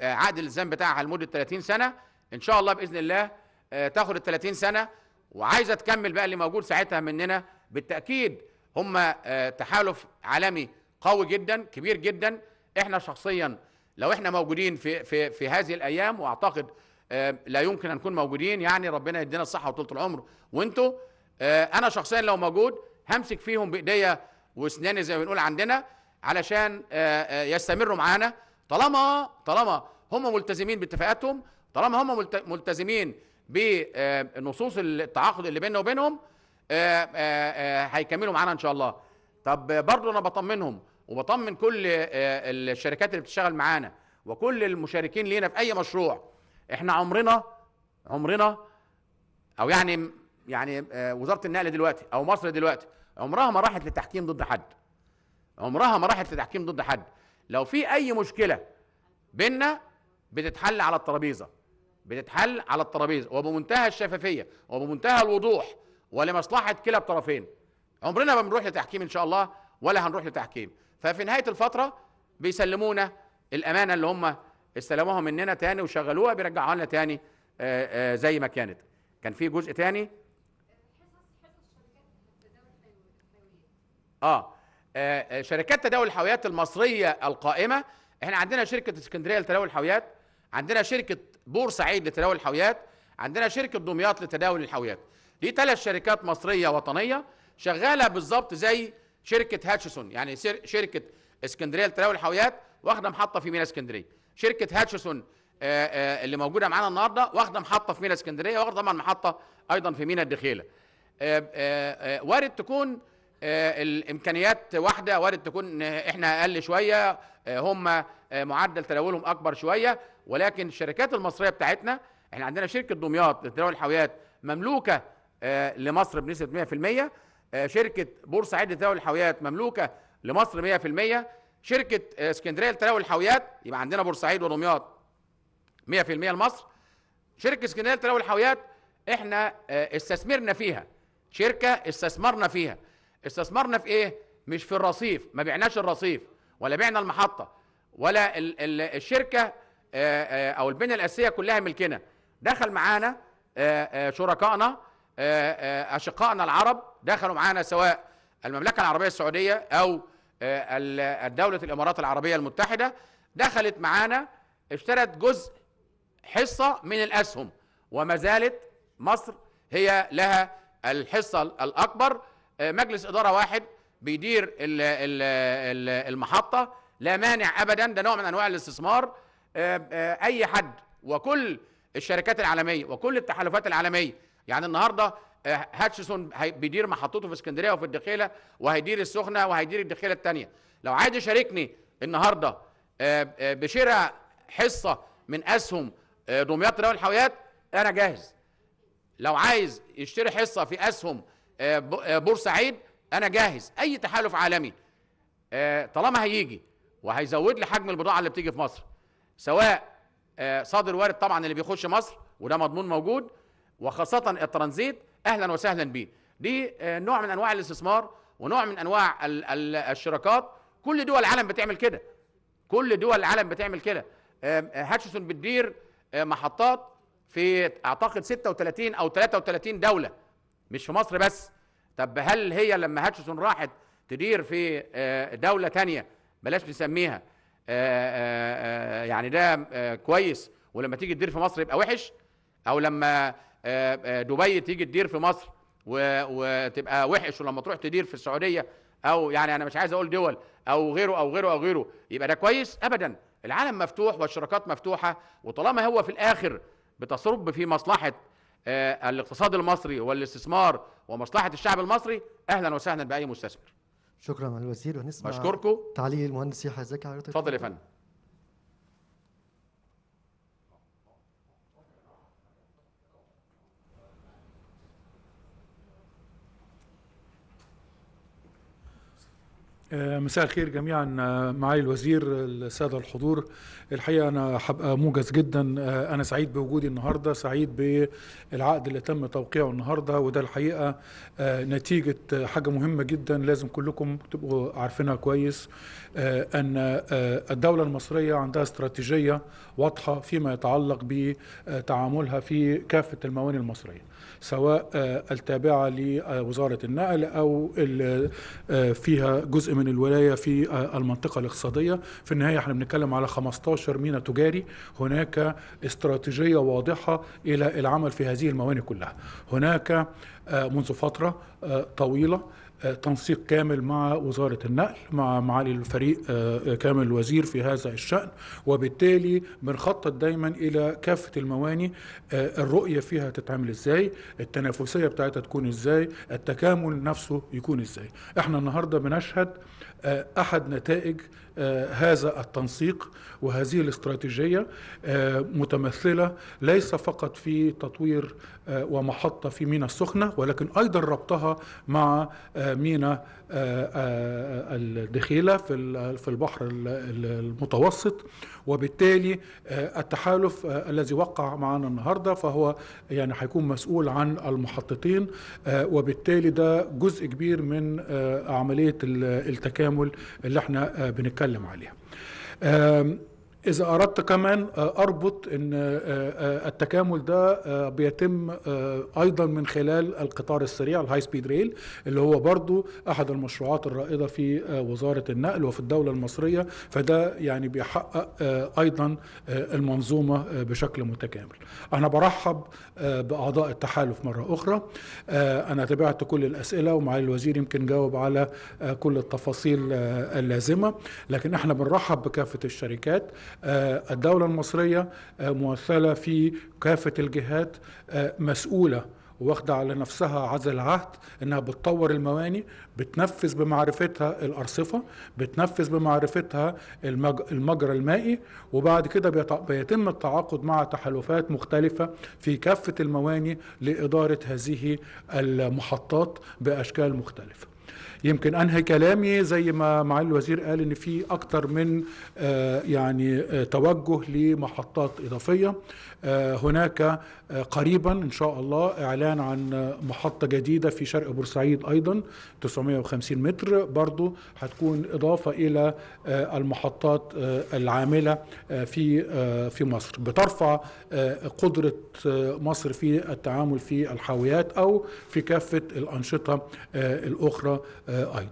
عقد الالتزام بتاعها لمده 30 سنه ان شاء الله باذن الله آه، تاخد ال 30 سنه وعايزه تكمل بقى اللي موجود ساعتها مننا بالتاكيد هم آه، تحالف عالمي قوي جدا كبير جدا احنا شخصيا لو احنا موجودين في في في هذه الايام واعتقد آه، لا يمكن ان نكون موجودين يعني ربنا يدينا الصحه وطولة العمر وانتوا انا شخصيا لو موجود همسك فيهم بايديا واسناني زي ما بنقول عندنا علشان يستمروا معانا طالما طالما هم ملتزمين باتفاقاتهم طالما هم ملتزمين بنصوص آه، التعاقد اللي بيننا وبينهم آه، آه، هيكملوا معانا ان شاء الله طب برضه انا بطمنهم وبطمن كل الشركات اللي بتشتغل معانا وكل المشاركين لينا في اي مشروع احنا عمرنا عمرنا او يعني يعني وزاره النقل دلوقتي او مصر دلوقتي عمرها ما راحت لتحكيم ضد حد عمرها ما راحت لتحكيم ضد حد لو في اي مشكله بينا بتتحل على الترابيزه بتتحل على الترابيزه وبمنتهى الشفافيه وبمنتهى الوضوح ولمصلحه كلا الطرفين عمرنا ما بنروح لتحكيم ان شاء الله ولا هنروح لتحكيم ففي نهايه الفتره بيسلمونا الامانه اللي هم استلموها مننا تاني وشغلوها بيرجعوها لنا تاني آآ آه، آآ آه، زي ما كانت كان في جزء تاني اه, آه شركات تداول الحاويات المصريه القائمه احنا عندنا شركه اسكندريه لتداول الحاويات عندنا شركه بورسعيد لتداول الحاويات عندنا شركه دمياط لتداول الحاويات دي ثلاث شركات مصريه وطنيه شغاله بالظبط زي شركه هاتشسون يعني شركه اسكندريه لتداول الحاويات واخده محطه في ميناء اسكندريه شركه هاتشسون آه، آه، اللي موجوده معانا النهارده واخده محطه في ميناء اسكندريه واخده طبعا محطه ايضا في ميناء الدخيله آه، وارد تكون الامكانيات واحده وارد تكون احنا اقل شويه هم معدل تداولهم اكبر شويه ولكن الشركات المصريه بتاعتنا احنا عندنا شركه دمياط لتناول آه، آه، الحاويات مملوكه لمصر بنسبه 100% شركه بورسعيد لتناول الحاويات مملوكه لمصر 100% شركه اسكندريه لتناول الحاويات يبقى عندنا بورسعيد ودمياط 100% لمصر شركه اسكندريه لتناول الحاويات احنا آه، استثمرنا فيها شركه استثمرنا فيها استثمرنا في ايه مش في الرصيف ما بعناش الرصيف ولا بعنا المحطه ولا الشركه آه، آه، او البنيه الاساسيه كلها ملكنا دخل معانا آه، شركائنا اشقائنا العرب دخلوا معانا سواء المملكه العربيه السعوديه او دوله الامارات العربيه المتحده دخلت معانا اشترت جزء حصه من الاسهم وما زالت مصر هي لها الحصه الاكبر مجلس اداره واحد بيدير المحطه لا مانع ابدا ده نوع من انواع الاستثمار آه، آه، اي حد وكل الشركات العالميه وكل التحالفات العالميه يعني النهارده آه، هاتشسون بيدير محطته في اسكندريه وفي الدخيله وهيدير السخنه وهيدير الدخيله الثانيه لو عايز يشاركني النهارده بشراء حصه من اسهم دمياط رياض الحاويات انا جاهز لو عايز يشتري حصه في اسهم بورسعيد انا جاهز اي تحالف عالمي طالما هيجي وهيزود لي حجم البضاعه اللي بتيجي في مصر سواء آه، صادر وارد طبعا اللي بيخش مصر وده مضمون موجود وخاصه الترانزيت اهلا وسهلا بيه دي آه، نوع من انواع الاستثمار ونوع من انواع الشراكات كل دول العالم بتعمل كده كل دول العالم بتعمل كده آه، هاتشسون بتدير محطات في اعتقد 36 او 33 دوله مش في مصر بس طب هل هي لما هاتشسون راحت تدير في دوله تانية بلاش نسميها آه، آه، آه، يعني ده كويس ولما تيجي تدير في مصر يبقى وحش او لما دبي تيجي تدير في مصر وتبقى وحش ولما تروح تدير في السعوديه او يعني انا مش عايز اقول دول او غيره او غيره او غيره يبقى ده كويس ابدا العالم مفتوح والشراكات مفتوحه وطالما هو في الاخر بتصب في مصلحه الاقتصاد المصري والاستثمار ومصلحه الشعب المصري اهلا وسهلا باي مستثمر شكرا الوزير ونسمع بشكركم تعليق المهندس يحيى زكي حضرتك اتفضل يا فندم آه، مساء الخير جميعا آه، معالي الوزير الساده الحضور الحقيقه انا هبقى موجز جدا آه، انا سعيد بوجودي النهارده سعيد بالعقد اللي تم توقيعه النهارده وده الحقيقه نتيجه حاجه مهمه جدا لازم كلكم تبقوا عارفينها كويس ان الدوله المصريه عندها استراتيجيه واضحه فيما يتعلق بتعاملها في كافه الموانئ المصريه سواء آه، التابعة لوزارة النقل أو آه، فيها جزء من الولاية في آه، المنطقة الاقتصادية في النهاية احنا بنتكلم على 15 ميناء تجاري هناك استراتيجية واضحة إلى العمل في هذه الموانئ كلها هناك منذ فترة طويلة تنسيق كامل مع وزارة النقل مع معالي الفريق آه، آه، كامل الوزير في هذا الشأن وبالتالي بنخطط دايما إلى كافة المواني آه، الرؤية فيها تتعمل إزاي التنافسية بتاعتها تكون إزاي التكامل نفسه يكون إزاي احنا النهاردة بنشهد أحد نتائج آه، هذا التنسيق وهذه الاستراتيجية آه، متمثلة ليس فقط في تطوير آه، ومحطة في ميناء السخنة ولكن أيضا ربطها مع ميناء الدخيلة في البحر المتوسط وبالتالي التحالف الذي وقع معنا النهاردة فهو يعني هيكون مسؤول عن المحطتين وبالتالي ده جزء كبير من عملية التكامل اللي احنا بنتكلم نتكلم عليها إذا أردت كمان آه، أربط أن آه، آه، التكامل ده بيتم أيضا من خلال القطار السريع الهاي سبيد ريل اللي هو برضو أحد المشروعات الرائدة في وزارة النقل وفي الدولة المصرية فده يعني بيحقق أيضا المنظومة بشكل متكامل أنا برحب بأعضاء التحالف مرة أخرى أنا تابعت كل الأسئلة ومعالي الوزير يمكن جاوب على كل التفاصيل اللازمة لكن احنا بنرحب بكافة الشركات آه، الدولة المصرية آه، ممثلة في كافة الجهات آه، مسؤولة واخدة على نفسها عزل العهد انها بتطور الموانئ بتنفذ بمعرفتها الارصفه بتنفذ بمعرفتها المجرى المائي وبعد كده بيتم التعاقد مع تحالفات مختلفه في كافه الموانئ لاداره هذه المحطات باشكال مختلفه يمكن انهي كلامي زي ما معالي الوزير قال ان في اكتر من آه، يعني آه، توجه لمحطات اضافيه هناك آه، قريبا ان شاء الله اعلان عن محطه جديده في شرق بورسعيد ايضا 950 متر برضو هتكون اضافه الى آه، المحطات آه، العامله في في مصر بترفع قدره مصر في التعامل في الحاويات او في كافه الانشطه الاخرى ايضا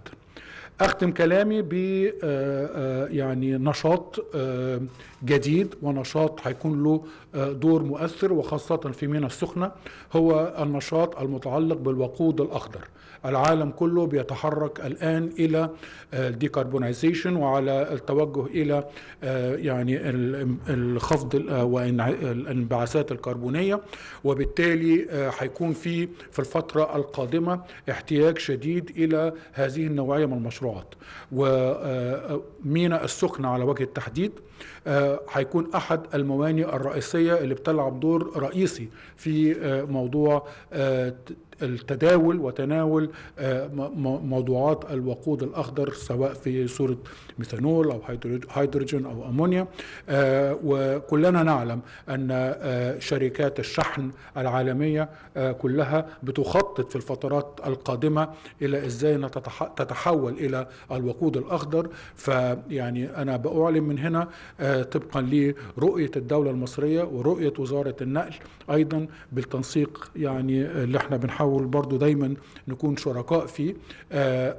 اختم كلامي ب آه، آه، يعني نشاط آه، جديد ونشاط هيكون له دور مؤثر وخاصه في ميناء السخنه هو النشاط المتعلق بالوقود الاخضر العالم كله بيتحرك الآن إلى الديكربونايزيشن آه, وعلى التوجه إلى آه, يعني الخفض آه, الانبعاثات الكربونية وبالتالي هيكون في في الفترة القادمة احتياج شديد إلى هذه النوعية من المشروعات ومينا السخنة على وجه التحديد آه، هيكون احد الموانئ الرئيسيه اللي بتلعب دور رئيسي في آه، موضوع آه، التداول وتناول موضوعات الوقود الاخضر سواء في صوره ميثانول أو هيدروجين أو أمونيا آه، وكلنا نعلم أن آه، شركات الشحن العالمية آه، كلها بتخطط في الفترات القادمة إلى إزاي تتحول إلى الوقود الأخضر فيعني أنا بأعلن من هنا طبقا لرؤية الدولة المصرية ورؤية وزارة النقل أيضا بالتنسيق يعني اللي احنا بنحاول برضو دايما نكون شركاء فيه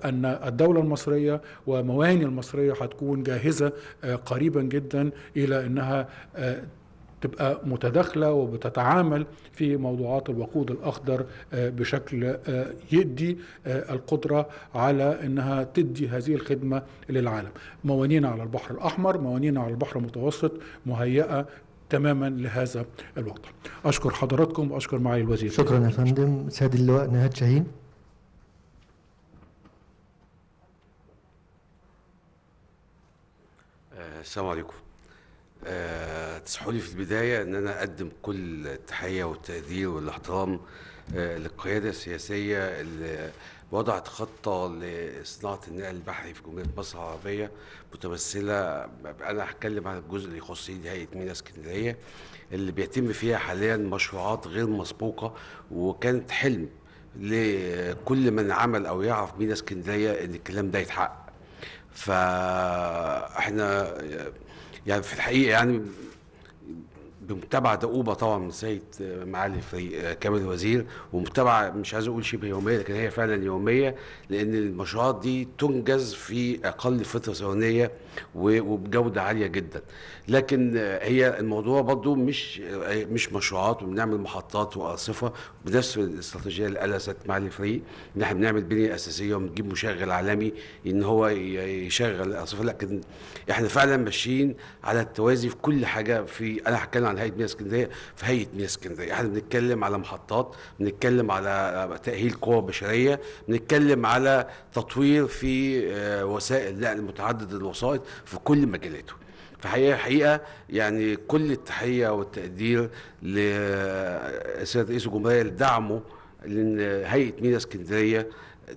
أن الدولة المصرية ومواني المصرية المصريه هتكون جاهزه آه، قريبا جدا الى انها آه، تبقى متداخله وبتتعامل في موضوعات الوقود الاخضر آه، بشكل يدي القدره على انها تدي هذه الخدمه للعالم. موانينا على البحر الاحمر، موانينا على البحر المتوسط مهيئه تماما لهذا الوضع. اشكر حضراتكم واشكر معالي الوزير. شكرا يا فندم، سيد اللواء نهاد شاهين. السلام عليكم آه، تسمحوا لي في البدايه ان انا اقدم كل التحيه والتقدير والاحترام آه، للقياده السياسيه اللي وضعت خطه لصناعه النقل البحري في جمهوريه مصر العربيه متمثله انا هتكلم عن الجزء اللي يخصني هيئه ميناء اسكندريه اللي بيتم فيها حاليا مشروعات غير مسبوقه وكانت حلم لكل من عمل او يعرف ميناء اسكندريه ان الكلام ده يتحقق فاحنا يعني في الحقيقه يعني بمتابعه دؤوبه طبعا من سيد معالي الفريق كامل الوزير ومتابعه مش عايز اقول شبه يوميه لكن هي فعلا يوميه لان المشروعات دي تنجز في اقل فتره زمنيه وبجوده عاليه جدا لكن هي الموضوع برضو مش مش مشروعات وبنعمل محطات واصفه بنفس الاستراتيجيه اللي قلست مع الفريق ان احنا بنعمل بنيه اساسيه وبنجيب مشغل عالمي ان هو يشغل الاصفه لكن احنا فعلا ماشيين على التوازي في كل حاجه في انا هتكلم عن هيئه مياه اسكندريه في هيئه مياه اسكندريه احنا بنتكلم على محطات بنتكلم على تاهيل قوى بشريه بنتكلم على تطوير في آه، وسائل نقل متعدد الوسائط في كل مجالاته فحقيقة حقيقة يعني كل التحية والتقدير لسيادة رئيس الجمهورية لدعمه لهيئة مينا اسكندرية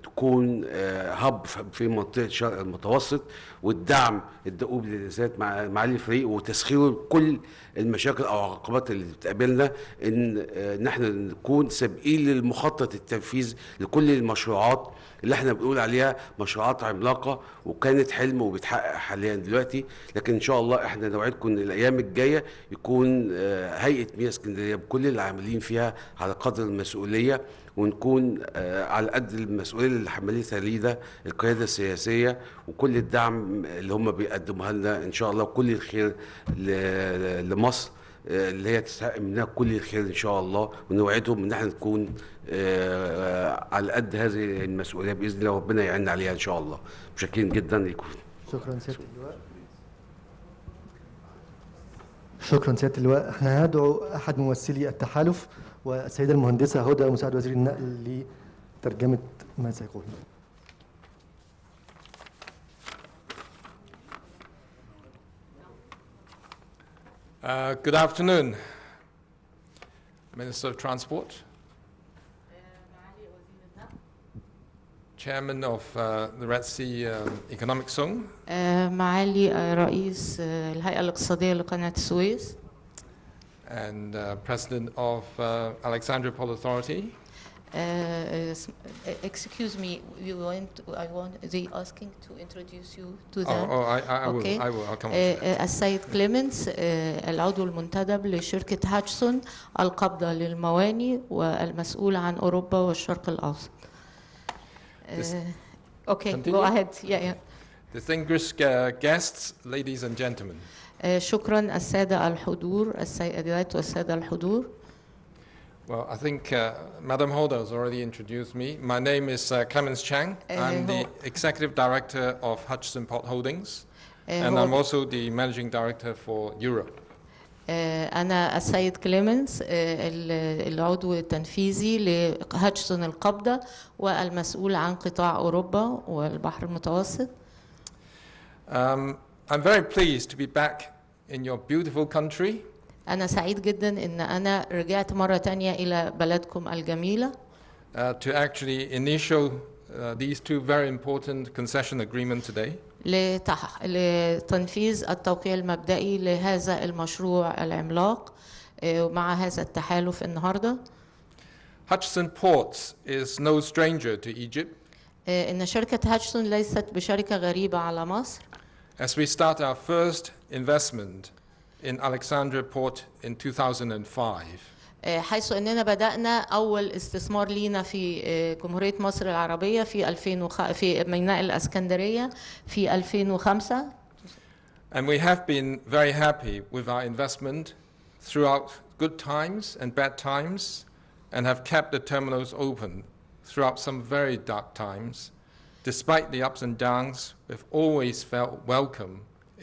تكون هب آه، في منطقه شرق المتوسط والدعم الدؤوب للذات مع معالي الفريق وتسخيره لكل المشاكل او العقبات اللي بتقابلنا ان آه، ان احنا نكون سابقين للمخطط التنفيذ لكل المشروعات اللي احنا بنقول عليها مشروعات عملاقه وكانت حلم وبتحقق حاليا دلوقتي لكن ان شاء الله احنا نوعدكم ان الايام الجايه يكون آه، هيئه مياه اسكندريه بكل العاملين فيها على قدر المسؤوليه ونكون آه، على قد المسؤوليه اللي حملتها لينا القياده السياسيه وكل الدعم اللي هم بيقدموها لنا ان شاء الله وكل الخير لمصر آه، اللي هي تستحق منها كل الخير ان شاء الله ونوعدهم ان احنا نكون آه، على قد هذه المسؤوليه باذن الله وربنا يعيننا عليها ان شاء الله متشكرين جدا لكم شكرا سياده اللواء شكرا سياده اللواء احنا هندعو احد ممثلي التحالف والسيدة المهندسة هدى مساعد وزير النقل لترجمة ما سيقول Uh, good afternoon, Minister of Transport, Chairman of uh, the Red Sea uh, Economic Zone, معالي uh, رئيس uh, uh, الهيئة الاقتصادية لقناة السويس, and uh, president of uh, Alexandria Port Authority. Uh, uh, uh excuse me, you want? I want. the asking to introduce you to oh, them. Oh, oh I, I, okay. will. I will. I'll come. Uh, السيد كليمنس العضو المنتدب لشركة هاتشسون القابضة للمواني والمسؤول عن أوروبا والشرق الأوسط. Okay, continue? go ahead. Yeah, yeah. Distinguished uh, guests, ladies and gentlemen. شكرا السادة الحضور السيدات والسادة الحضور Well, I think uh, Madam Holder has already introduced me. My name is uh, Clemens Chang. I'm the executive director of Hutchison Port Holdings, and I'm also the managing director for Europe. أنا السيد كليمنس العضو التنفيذي لهاتشسون القبضة والمسؤول عن قطاع أوروبا والبحر المتوسط. Um, I'm very pleased to be back in your beautiful country. أنا سعيد جدا إن أنا رجعت مرة تانية إلى بلدكم الجميلة. Uh, to actually initial uh, these two very important concession agreements today. لتنفيذ التوقيع المبدئي لهذا المشروع العملاق مع هذا التحالف النهارده. Hutchison Ports is no stranger to Egypt. إن شركة هاتشسون ليست بشركة غريبة على مصر. as we start our first investment in Alexandria Port in 2005. Uh, حيث اننا بدانا اول استثمار لينا في uh, جمهوريه مصر العربيه في 2005 في ميناء الاسكندريه في 2005 And we have been very happy with our investment throughout good times and bad times and have kept the terminals open throughout some very dark times despite the ups and downs have always felt welcome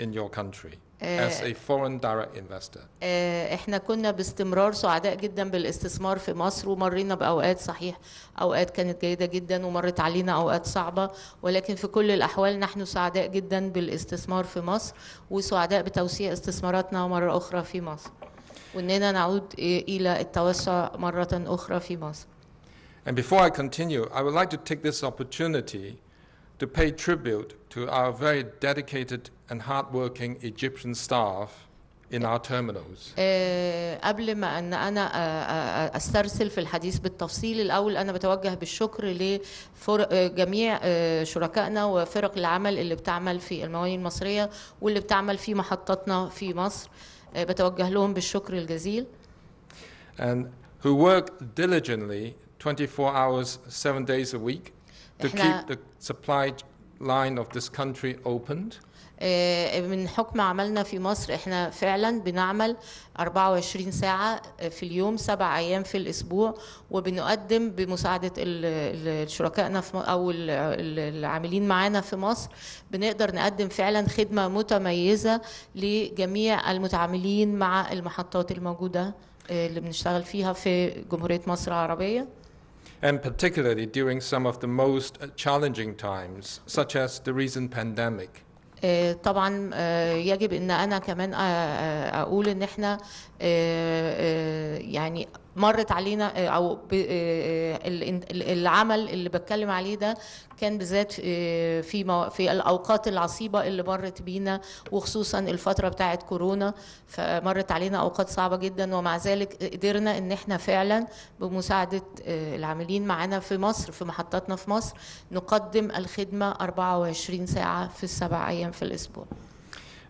in your country آه. as a foreign direct investor. آه، احنا كنا باستمرار سعداء جدا بالاستثمار في مصر ومرينا باوقات صحيح اوقات كانت جيده جدا ومرت علينا اوقات صعبه ولكن في كل الاحوال نحن سعداء جدا بالاستثمار في مصر وسعداء بتوسيع استثماراتنا مره اخرى في مصر واننا نعود الى التوسع مره اخرى في مصر. And before I continue, I would like to take this opportunity to pay tribute to our very dedicated and hardworking Egyptian staff in our terminals. آه، قبل ما ان انا آه، آه، استرسل في الحديث بالتفصيل الاول انا بتوجه بالشكر لجميع شركائنا وفرق العمل اللي بتعمل في المواني المصريه واللي بتعمل في محطتنا في مصر بتوجه لهم بالشكر الجزيل. And who work diligently 24 hours 7 days a week to keep the supply line of this country opened. آه، من حكم عملنا في مصر احنا فعلا بنعمل 24 ساعة آه، في اليوم سبع أيام في الأسبوع وبنقدم بمساعدة شركائنا أو العاملين معانا في مصر بنقدر نقدم فعلا خدمة متميزة لجميع المتعاملين مع المحطات الموجودة آه، اللي بنشتغل فيها في جمهورية مصر العربية and particularly during some of the most uh, challenging times, such as the recent pandemic. Uh, طبعا uh، يجب ان انا كمان اقول ان احنا يعني مرت علينا آه، او آه، آه، العمل اللي بتكلم عليه ده كان بالذات في في الاوقات العصيبه اللي مرت بينا وخصوصا الفتره بتاعه كورونا فمرت علينا اوقات صعبه جدا ومع ذلك قدرنا ان احنا فعلا بمساعده العاملين معانا في مصر في محطاتنا في مصر نقدم الخدمه 24 ساعه في السبع ايام في الاسبوع.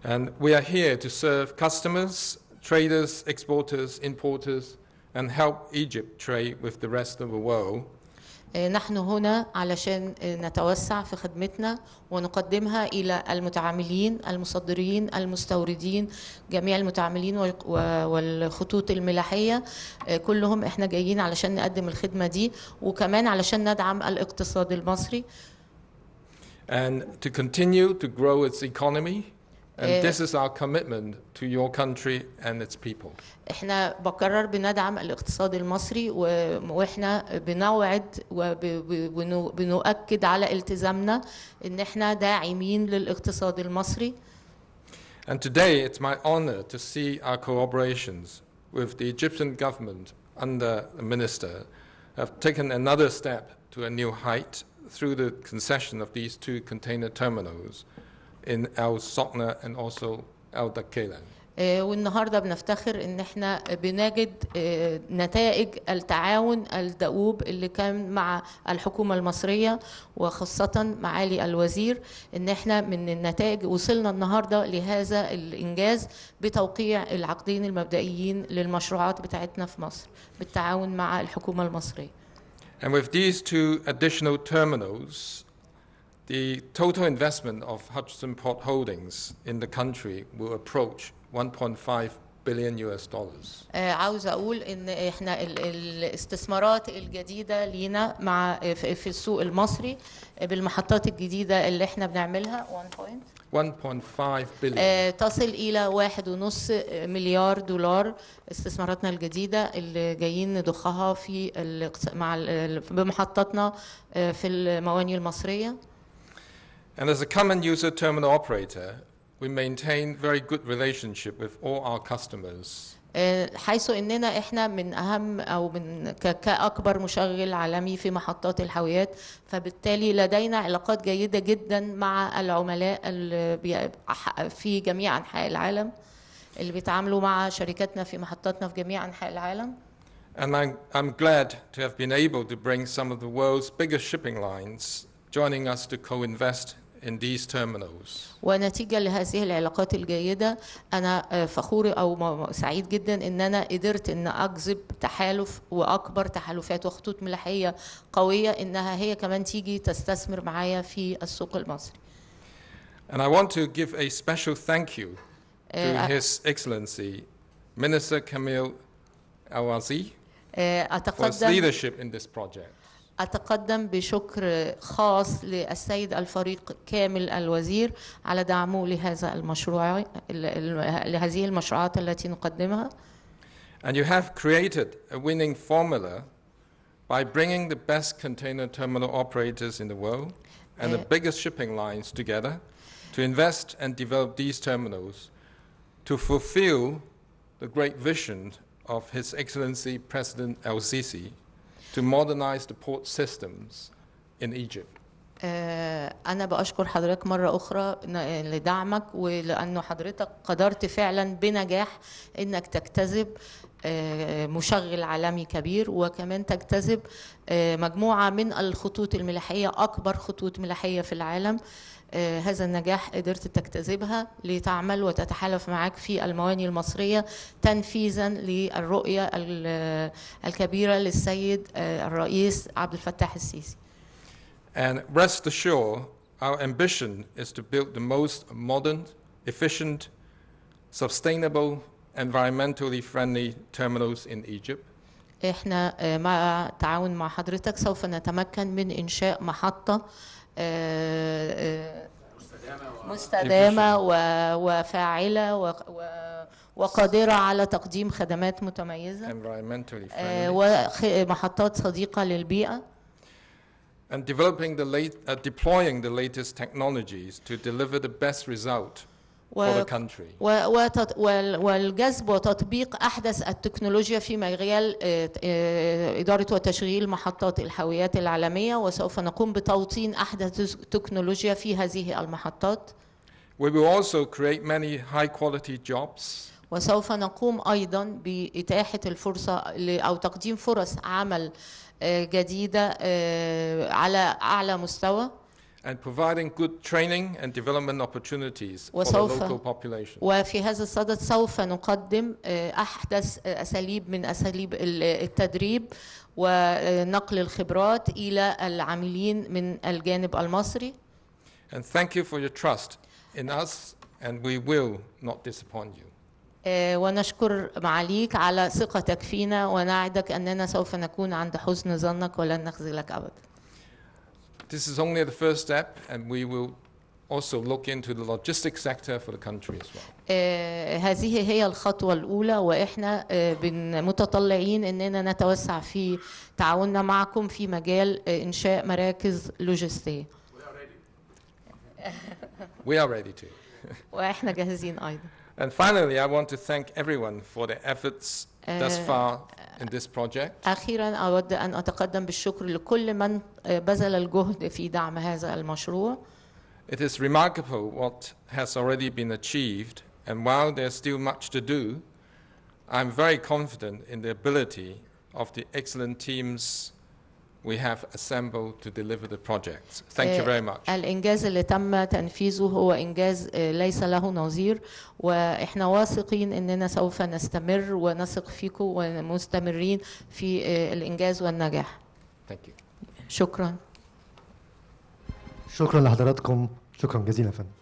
And we are here to serve customers, traders, exporters, importers, and help Egypt trade with the rest of the world. آه، نحن هنا علشان آه، نتوسع في خدمتنا ونقدمها إلى المتعاملين المصدرين المستوردين جميع المتعاملين والخطوط الملاحية آه، كلهم احنا جايين علشان نقدم الخدمة دي وكمان علشان ندعم الاقتصاد المصري and to continue to grow its economy And this is our commitment to your country and its people. احنا بقرر بندعم الاقتصاد المصري واحنا بنوعد وبنؤكد على التزامنا ان احنا داعمين للاقتصاد المصري. And today it's my honor to see our cooperations with the Egyptian government under the minister have taken another step to a new height through the concession of these two container terminals. in El Sotna and also El Dakela. آه، والنهارده بنفتخر ان احنا بنجد آه، نتائج التعاون الدؤوب اللي كان مع الحكومه المصريه وخاصه معالي الوزير ان احنا من النتائج وصلنا النهارده لهذا الانجاز بتوقيع العقدين المبدئيين للمشروعات بتاعتنا في مصر بالتعاون مع الحكومه المصريه. And with these two additional terminals the total investment of Hutchison Port Holdings in the country will approach 1.5 billion US dollars. آه، عاوز اقول ان احنا الاستثمارات الجديده لينا مع في السوق المصري آه، بالمحطات الجديده اللي احنا بنعملها 1.5 billion آه، تصل الى 1.5 مليار دولار استثماراتنا الجديده اللي جايين نضخها في مع بمحطاتنا في المواني المصريه And as a common user terminal operator, we maintain very good relationship with all our customers. حيث اننا احنا من اهم او من كاكبر مشغل عالمي في محطات الحاويات فبالتالي لدينا علاقات جيده جدا مع العملاء في جميع انحاء العالم اللي بيتعاملوا مع شركتنا في محطاتنا في جميع انحاء العالم And I'm, I'm glad to have been able to bring some of the world's biggest shipping lines joining us to co-invest in these terminals. ونتيجة لهذه العلاقات الجيدة أنا آه، فخور أو سعيد جدا إن أنا قدرت إن أجذب تحالف وأكبر تحالفات وخطوط ملاحية قوية إنها هي كمان تيجي تستثمر معايا في السوق المصري. And I want to give a special thank you to آه، His Excellency Minister Camille Awazi آه، for his leadership in this project. أتقدم بشكر خاص للسيد الفريق كامل الوزير على دعمه لهذا المشروع لهذه المشروعات التي نقدمها. And you have created a winning formula by bringing the best container terminal operators in the world and the biggest shipping lines together to invest and develop these terminals to fulfill the great vision of His Excellency President El Sisi to modernize the port systems in Egypt. آه، أنا بأشكر حضرتك مرة أخرى لدعمك ولأنه حضرتك قدرت فعلا بنجاح أنك تجتذب آه، مشغل عالمي كبير وكمان تجتذب آه، مجموعة من الخطوط الملاحية أكبر خطوط ملاحية في العالم هذا النجاح قدرت تجتذبها لتعمل وتتحالف معك في المواني المصرية تنفيذا للرؤية الكبيرة للسيد الرئيس عبد الفتاح السيسي And rest assured, our ambition is to build the most modern, efficient, sustainable, environmentally friendly terminals in Egypt. احنا مع تعاون مع حضرتك سوف نتمكن من انشاء محطه مستدامه وفاعله وقادره على تقديم خدمات متميزه ومحطات صديقه للبيئه and developing the late, uh, deploying the latest technologies to deliver the best result و for the country. و وتط والجذب وتطبيق أحدث التكنولوجيا في مجال آه، آه، إدارة وتشغيل محطات الحاويات العالمية وسوف نقوم بتوطين أحدث تكنولوجيا في هذه المحطات. We will also create many high quality jobs. وسوف نقوم أيضا بإتاحة الفرصة أو تقديم فرص عمل جديدة على أعلى مستوى and providing good training and development opportunities for the local population. وفي هذا الصدد سوف نقدم أحدث أساليب من أساليب التدريب ونقل الخبرات إلى العاملين من الجانب المصري. And thank you for your trust in us and we will not disappoint you. آه، ونشكر معاليك على ثقتك فينا ونعدك أننا سوف نكون عند حسن ظنك ولن نخذلك أبدا. This is only the first step and we will also look into the logistics sector for the country as well. آه، هذه هي الخطوة الأولى وإحنا آه، متطلعين أننا نتوسع في تعاوننا معكم في مجال إنشاء مراكز لوجستية. We are ready. We are ready too. وإحنا جاهزين أيضا. And finally, I want to thank everyone for their efforts thus uh, far in this project. أخيرا أود أن أتقدم بالشكر لكل من بذل الجهد في دعم هذا المشروع. It is remarkable what has already been achieved, and while there's still much to do, I'm very confident in the ability of the excellent teams we have assembled to deliver the project. Thank you آه، very much. الإنجاز اللي تم تنفيذه هو إنجاز آه، ليس له نظير وإحنا واثقين إننا سوف نستمر ونثق فيكم ومستمرين في آه، الإنجاز والنجاح. Thank you. شكرا. شكرا لحضراتكم، شكرا جزيلا فندم.